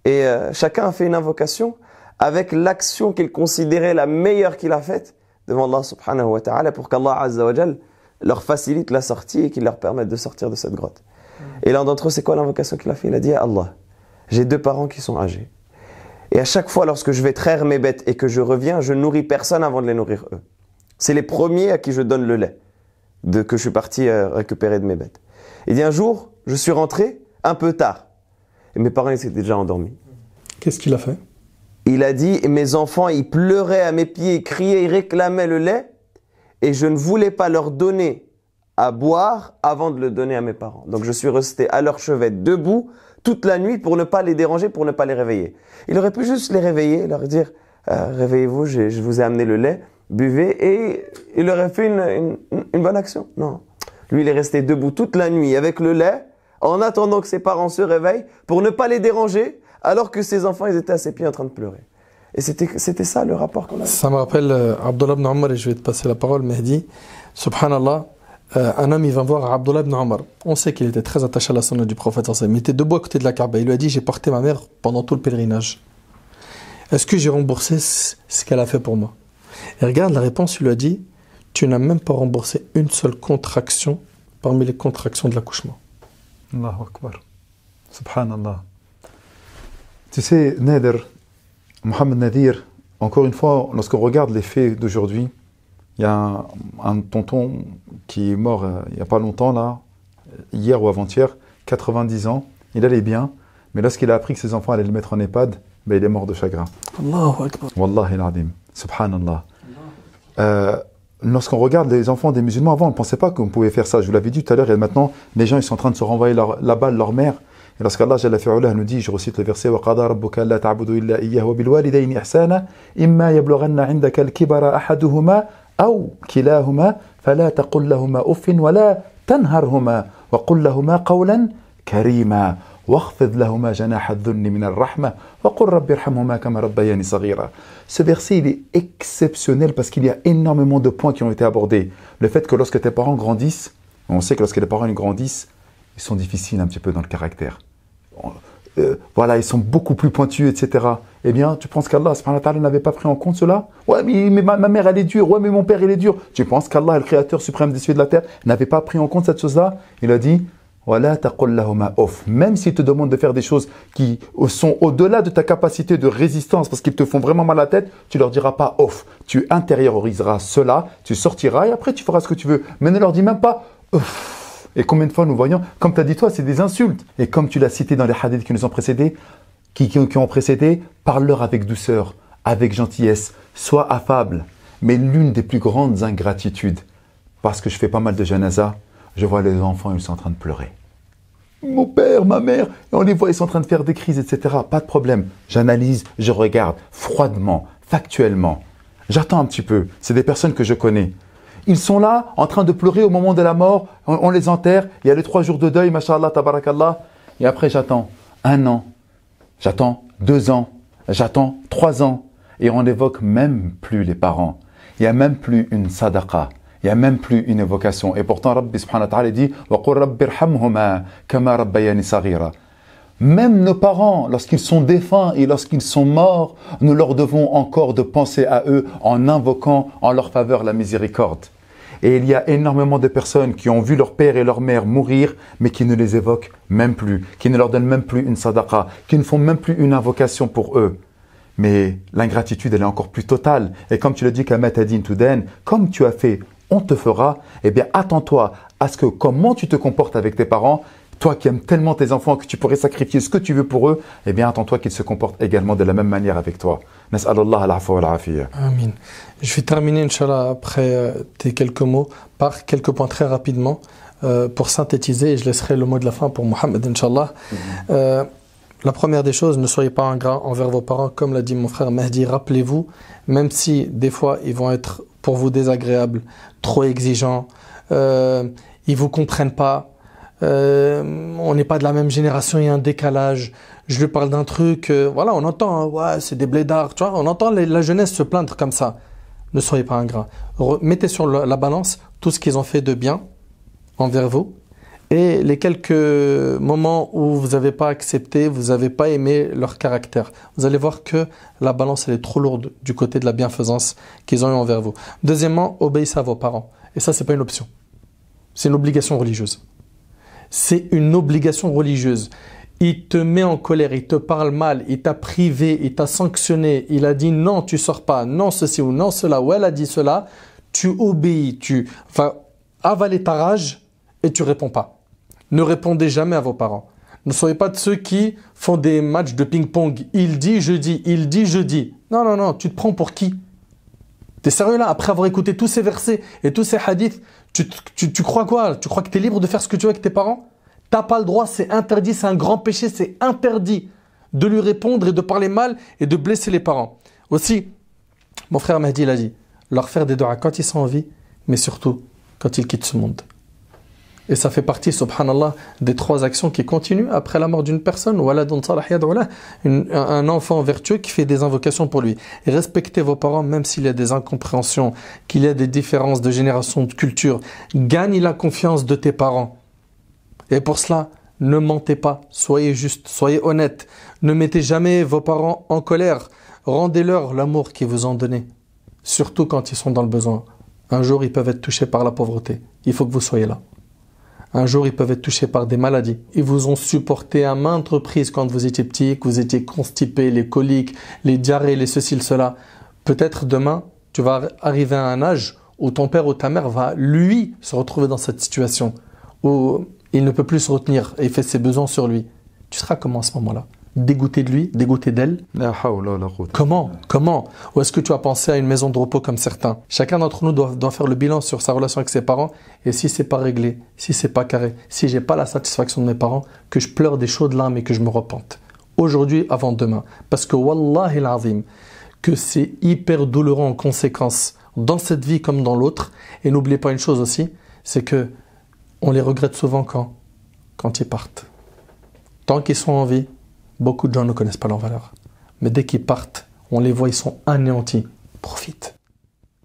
Et chacun a fait une invocation avec l'action qu'il considérait la meilleure qu'il a faite devant Allah subhanahu wa ta'ala pour qu'Allah azza leur facilite la sortie et qu'il leur permette de sortir de cette grotte. Mm. Et l'un d'entre eux, c'est quoi l'invocation qu'il a fait Il a dit Allah. J'ai deux parents qui sont âgés. Et à chaque fois, lorsque je vais traire mes bêtes et que je reviens, je nourris personne avant de les nourrir eux. C'est les premiers à qui je donne le lait de que je suis parti euh, récupérer de mes bêtes. Et bien un jour, je suis rentré un peu tard. Et mes parents étaient déjà endormis. Qu'est-ce qu'il a fait Il a dit, mes enfants, ils pleuraient à mes pieds, ils criaient, ils réclamaient le lait. Et je ne voulais pas leur donner à boire avant de le donner à mes parents. Donc je suis resté à leur chevet debout toute la nuit pour ne pas les déranger, pour ne pas les réveiller. Il aurait pu juste les réveiller, leur dire euh, réveillez-vous, je, vous ai amené le lait, buvez, et il aurait fait une, une, bonne action. Non. Lui, il est resté debout toute la nuit avec le lait, en attendant que ses parents se réveillent, pour ne pas les déranger, alors que ses enfants, ils étaient à ses pieds en train de pleurer. Et c'était ça le rapport qu'on a. Ça me rappelle euh, Abdullah ibn et je vais te passer la parole, Mehdi. Subhanallah, euh, un homme il va voir Abdullah ibn Omar. On sait qu'il était très attaché à la sonnette du prophète Il était debout à côté de la Kaaba. Il lui a dit J'ai porté ma mère pendant tout le pèlerinage. Est-ce que j'ai remboursé ce qu'elle a fait pour moi Et regarde la réponse il lui a dit Tu n'as même pas remboursé une seule contraction parmi les contractions de l'accouchement. Allahu Akbar. Subhanallah. Tu sais, Nader, Mohamed Nadir, encore une fois, lorsqu'on regarde les faits d'aujourd'hui, il y a un, tonton qui est mort euh, il n'y a pas longtemps, là, hier ou avant-hier, 90 ans. Il allait bien, mais lorsqu'il a appris que ses enfants allaient le mettre en EHPAD, ben, il est mort de chagrin. Allahu Akbar. Wallahi al Subhanallah. Euh, lorsqu'on regarde les enfants des musulmans avant, on ne pensait pas qu'on pouvait faire ça. Je vous l'avais dit tout à l'heure, et maintenant, les gens ils sont en train de se renvoyer leur, la balle, leur mère. Et lorsqu'Allah nous dit, je recite le verset, illa تَعْبُدُوا bil ihsana imma al أو كلاهما فلا تقل لهما أف ولا تنهرهما وقل لهما قولا كريما واخفض لهما جناح الذن من الرحمة وقل رب ارحمهما كما ربياني صغيرا Ce verset il est exceptionnel parce qu'il y a énormément de points qui ont été abordés. Le fait que lorsque tes parents grandissent, on sait que lorsque les parents grandissent, ils sont difficiles un petit peu dans le caractère. Euh, voilà, ils sont beaucoup plus pointus, etc. Eh bien, tu penses qu'Allah n'avait pas pris en compte cela Ouais, mais, ma, mère, elle est dure. Ouais, mais mon père, il est dur. Tu penses qu'Allah, le créateur suprême des cieux de la terre, n'avait pas pris en compte cette chose-là Il a dit voilà, off. même s'ils te demandent de faire des choses qui sont au-delà de ta capacité de résistance parce qu'ils te font vraiment mal à la tête, tu leur diras pas off. Tu intérioriseras cela, tu sortiras et après tu feras ce que tu veux. Mais ne leur dis même pas off. Et combien de fois nous voyons, comme tu as dit toi, c'est des insultes. Et comme tu l'as cité dans les hadiths qui nous ont précédés, qui, ont précédé, parle-leur avec douceur, avec gentillesse, sois affable. Mais l'une des plus grandes ingratitudes, parce que je fais pas mal de janaza, je vois les enfants, ils sont en train de pleurer. Mon père, ma mère, on les voit, ils sont en train de faire des crises, etc. Pas de problème. J'analyse, je regarde froidement, factuellement. J'attends un petit peu. C'est des personnes que je connais. Ils sont là en train de pleurer au moment de la mort. On, les enterre. Il y a les trois jours de deuil, mashallah, tabarakallah. Et après, j'attends un an. J'attends deux ans. J'attends trois ans. Et on n'évoque même plus les parents. Il n'y a même plus une sadaqa. Il n'y a même plus une évocation. Et pourtant, Rabbi subhanahu wa ta'ala dit, رَبِّ même nos parents, lorsqu'ils sont défunts et lorsqu'ils sont morts, nous leur devons encore de penser à eux en invoquant en leur faveur la miséricorde. Et il y a énormément de personnes qui ont vu leur père et leur mère mourir, mais qui ne les évoquent même plus, qui ne leur donnent même plus une sadaqa, qui ne font même plus une invocation pour eux. Mais l'ingratitude, elle est encore plus totale. Et comme tu le dis, Adin Touden, comme tu as fait, on te fera, eh bien attends-toi à ce que comment tu te comportes avec tes parents, toi qui aimes tellement tes enfants que tu pourrais sacrifier ce que tu veux pour eux, eh bien attends-toi qu'ils se comportent également de la même manière avec toi. Amin. Je vais terminer, Inch'Allah, après euh, tes quelques mots, par quelques points très rapidement euh, pour synthétiser et je laisserai le mot de la fin pour Mohamed, Inch'Allah. Mm-hmm. Euh, la première des choses, ne soyez pas ingrats envers vos parents, comme l'a dit mon frère Mahdi. Rappelez-vous, même si des fois ils vont être pour vous désagréables, trop exigeants, euh, ils vous comprennent pas, euh, on n'est pas de la même génération, il y a un décalage. Je lui parle d'un truc, euh, voilà, on entend, hein, c'est des blédards, tu on entend la jeunesse se plaindre comme ça. Ne soyez pas ingrats. Mettez sur la, balance tout ce qu'ils ont fait de bien envers vous et les quelques moments où vous n'avez pas accepté, vous n'avez pas aimé leur caractère. Vous allez voir que la balance elle est trop lourde du côté de la bienfaisance qu'ils ont eu envers vous. Deuxièmement, obéissez à vos parents. Et ça, n'est pas une option. C'est une obligation religieuse c'est une obligation religieuse. Il te met en colère, il te parle mal, il t'a privé, il t'a sanctionné, il a dit non, tu sors pas, non ceci ou non cela, ou elle a dit cela, tu obéis, tu vas avaler ta rage et tu réponds pas. Ne répondez jamais à vos parents. Ne soyez pas de ceux qui font des matchs de ping-pong. Il dit, je dis, il dit, je dis. Non, non, non, tu te prends pour qui T'es sérieux là Après avoir écouté tous ces versets et tous ces hadiths, tu, tu, tu crois quoi Tu crois que tu es libre de faire ce que tu veux avec tes parents T'as pas le droit, c'est interdit, c'est un grand péché, c'est interdit de lui répondre et de parler mal et de blesser les parents. Aussi, mon frère Mahdi l'a dit, leur faire des doigts quand ils sont en vie, mais surtout quand ils quittent ce monde. Et ça fait partie, subhanallah, des trois actions qui continuent après la mort d'une personne. Une, un enfant vertueux qui fait des invocations pour lui. respectez vos parents, même s'il y a des incompréhensions, qu'il y a des différences de génération, de culture. Gagnez la confiance de tes parents. Et pour cela, ne mentez pas, soyez juste, soyez honnête. Ne mettez jamais vos parents en colère. Rendez-leur l'amour qu'ils vous ont donné, surtout quand ils sont dans le besoin. Un jour, ils peuvent être touchés par la pauvreté. Il faut que vous soyez là. Un jour, ils peuvent être touchés par des maladies. Ils vous ont supporté à maintes reprises quand vous étiez petit, que vous étiez constipé, les coliques, les diarrhées, les ceci, le cela. Peut-être demain, tu vas arriver à un âge où ton père ou ta mère va, lui, se retrouver dans cette situation, où il ne peut plus se retenir et fait ses besoins sur lui. Tu seras comment à ce moment-là dégoûté de lui, dégoûté d'elle Comment Comment Ou est-ce que tu as pensé à une maison de repos comme certains Chacun d'entre nous doit, faire le bilan sur sa relation avec ses parents et si c'est pas réglé, si c'est pas carré, si j'ai pas la satisfaction de mes parents, que je pleure des chaudes larmes et que je me repente. Aujourd'hui avant demain. Parce que Wallahi l'azim, que c'est hyper douloureux en conséquence dans cette vie comme dans l'autre. Et n'oubliez pas une chose aussi, c'est que on les regrette souvent quand Quand ils partent. Tant qu'ils sont en vie, Beaucoup de gens ne connaissent pas leur valeur. Mais dès qu'ils partent, on les voit, ils sont anéantis. Profite.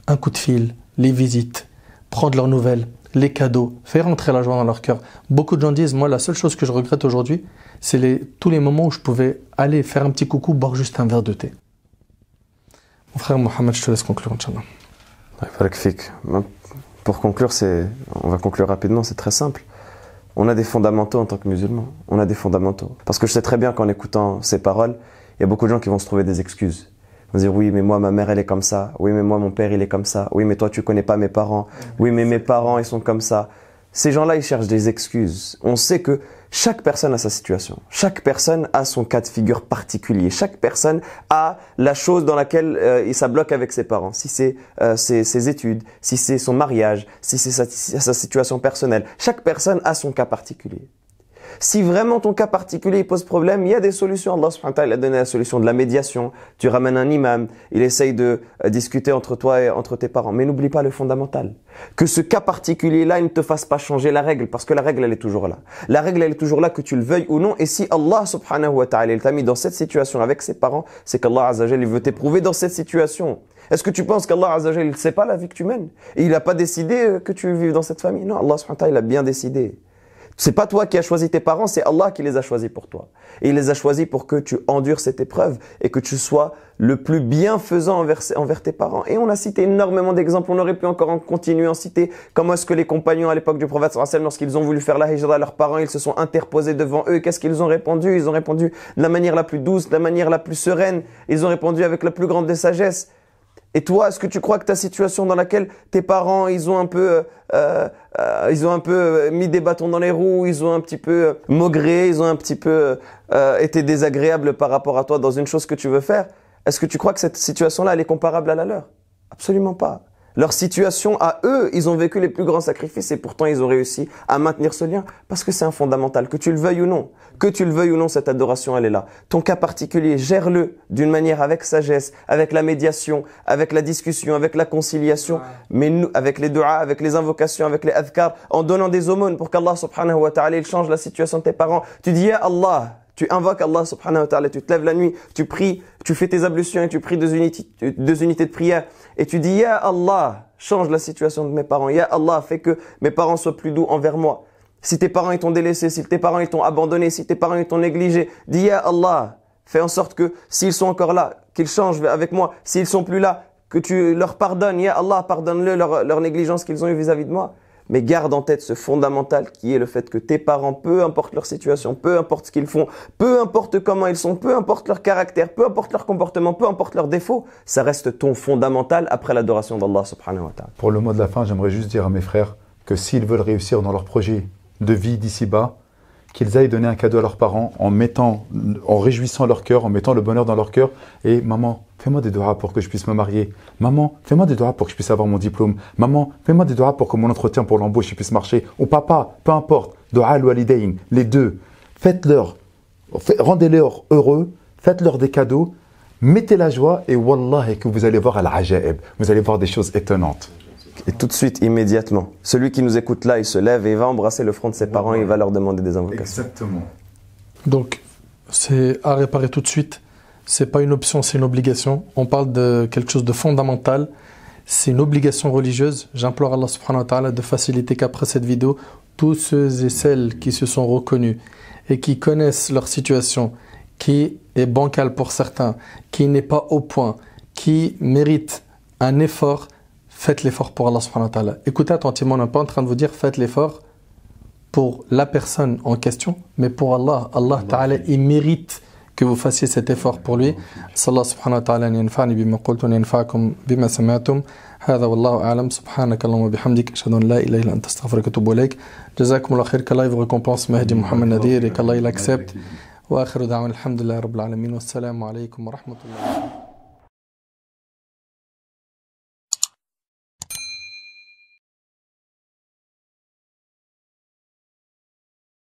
Un coup de fil, les visites, prendre leurs nouvelles, les cadeaux, faire entrer la joie dans leur cœur. Beaucoup de gens disent, moi, la seule chose que je regrette aujourd'hui, c'est tous les moments où je pouvais aller faire un petit coucou, boire juste un verre de thé. Mon frère Mohamed, je te laisse conclure, Inch'Allah. Pour conclure, on va conclure rapidement, c'est très simple on a des fondamentaux en tant que musulmans. On a des fondamentaux. Parce que je sais très bien qu'en écoutant ces paroles, il y a beaucoup de gens qui vont se trouver des excuses. Ils vont dire oui, mais moi ma mère elle est comme ça. Oui, mais moi mon père il est comme ça. Oui, mais toi tu connais pas mes parents. Oui, mais mes parents ils sont comme ça. Ces gens-là ils cherchent des excuses. On sait que chaque personne a sa situation, chaque personne a son cas de figure particulier, chaque personne a la chose dans laquelle euh, il ça avec ses parents, si c'est euh, ses, études, si c'est son mariage, si c'est sa situation personnelle. Chaque personne a son cas particulier. Si vraiment ton cas particulier pose problème, il y a des solutions. Allah subhanahu wa ta'ala a donné la solution de la médiation. Tu ramènes un imam, il essaye de euh, discuter entre toi et entre tes parents. Mais n'oublie pas le fondamental. Que ce cas particulier-là, il ne te fasse pas changer la règle, parce que la règle, elle est toujours là. La règle, elle est toujours là, que tu le veuilles ou non. Et si Allah subhanahu wa ta'ala t'a mis dans cette situation avec ses parents, c'est qu'Allah azajal, il veut t'éprouver dans cette situation. Est-ce que tu penses qu'Allah azajal, il ne sait pas la vie que tu mènes? Et il n'a pas décidé euh, que tu vives dans cette famille? Non, Allah subhanahu wa ta'ala, il a bien décidé. C'est pas toi qui as choisi tes parents, c'est Allah qui les a choisis pour toi. Et il les a choisis pour que tu endures cette épreuve et que tu sois le plus bienfaisant envers, tes parents. Et on a cité énormément d'exemples, on aurait pu encore en continuer à en citer. Comment est-ce que les compagnons à l'époque du prophète sallam, lorsqu'ils ont voulu faire la hijra, leurs parents, ils se sont interposés devant eux. Qu'est-ce qu'ils ont répondu Ils ont répondu de la manière la plus douce, de la manière la plus sereine. Ils ont répondu avec la plus grande des sagesse. Et toi, est-ce que tu crois que ta situation dans laquelle tes parents, ils ont un peu, euh, euh, ils ont un peu euh, mis des bâtons dans les roues, ils ont un petit peu maugré, ils ont un petit peu été désagréables par rapport à toi dans une chose que tu veux faire, est-ce que tu crois que cette situation-là, elle est comparable à la leur Absolument pas. Leur situation à eux, ils ont vécu les plus grands sacrifices et pourtant ils ont réussi à maintenir ce lien parce que c'est un fondamental, que tu le veuilles ou non. Que tu le veuilles ou non, cette adoration, elle est là. Ton cas particulier, gère-le d'une manière avec sagesse, avec la médiation, avec la discussion, avec la conciliation, mais nous, avec les du'as, avec les invocations, avec les adhkar, en donnant des aumônes pour qu'Allah subhanahu wa ta'ala, il change la situation de tes parents. Tu dis, Ya Allah, tu invoques Allah subhanahu wa ta'ala, tu te lèves la nuit, tu pries, tu fais tes ablutions et tu pries deux unités, de prière et tu dis Ya Allah, change la situation de mes parents. Ya Allah, fais que mes parents soient plus doux envers moi. Si tes parents ils t'ont délaissé, si tes parents ils t'ont abandonné, si tes parents ils t'ont négligé, dis Ya Allah, fais en sorte que s'ils sont encore là, qu'ils changent avec moi. S'ils sont plus là, que tu leur pardonnes. Ya Allah, pardonne-le leur, leur négligence qu'ils ont eue vis à -vis de moi mais garde en tête ce fondamental qui est le fait que tes parents, peu importe leur situation, peu importe ce qu'ils font, peu importe comment ils sont, peu importe leur caractère, peu importe leur comportement, peu importe leurs défauts, ça reste ton fondamental après l'adoration d'Allah subhanahu wa ta'ala. Pour le mot de la fin, j'aimerais juste dire à mes frères que s'ils veulent réussir dans leur projet de vie d'ici-bas, qu'ils aillent donner un cadeau à leurs parents en réjouissant leur cœur, en mettant le bonheur dans leur cœur. Et maman, fais-moi des doigts pour que je puisse me marier. Maman, fais-moi des doigts pour que je puisse avoir mon diplôme. Maman, fais-moi des doigts pour que mon entretien pour l'embauche puisse marcher. Ou papa, peu importe. Doha ou Alidain, les deux. Faites-leur, rendez-leur heureux, faites-leur des cadeaux, mettez la joie et wallah et que vous allez voir la l'ajaib. Vous allez voir des choses étonnantes. Et tout de suite, immédiatement. Celui qui nous écoute là, il se lève et va embrasser le front de ses parents et il va leur demander des invocations. Exactement. Donc, c'est à réparer tout de suite. C'est pas une option, c'est une obligation. On parle de quelque chose de fondamental. C'est une obligation religieuse. J'implore Allah subhanahu wa ta'ala de faciliter qu'après cette vidéo, tous ceux et celles qui se sont reconnus et qui connaissent leur situation, qui est bancale pour certains, qui n'est pas au point, qui mérite un effort, faites l'effort pour Allah subhanahu wa ta'ala. Écoutez attentivement, on n'est pas en train de vous dire faites l'effort pour la personne en question, mais pour Allah. Allah ta'ala, il mérite que vous fassiez cet effort pour lui. Sallallahu subhanahu wa ta'ala, yanfa'ni bima qultum, yanfa'akum bima samatum. هذا والله أعلم سبحانك اللهم وبحمدك أشهد أن لا إله إلا أنت أستغفرك وأتوب إليك جزاكم الله خير كالله vous récompense Mahdi Mohamed Nadir et qu'Allah il accepte وآخر دعوانا الحمد لله رب العالمين والسلام عليكم ورحمة الله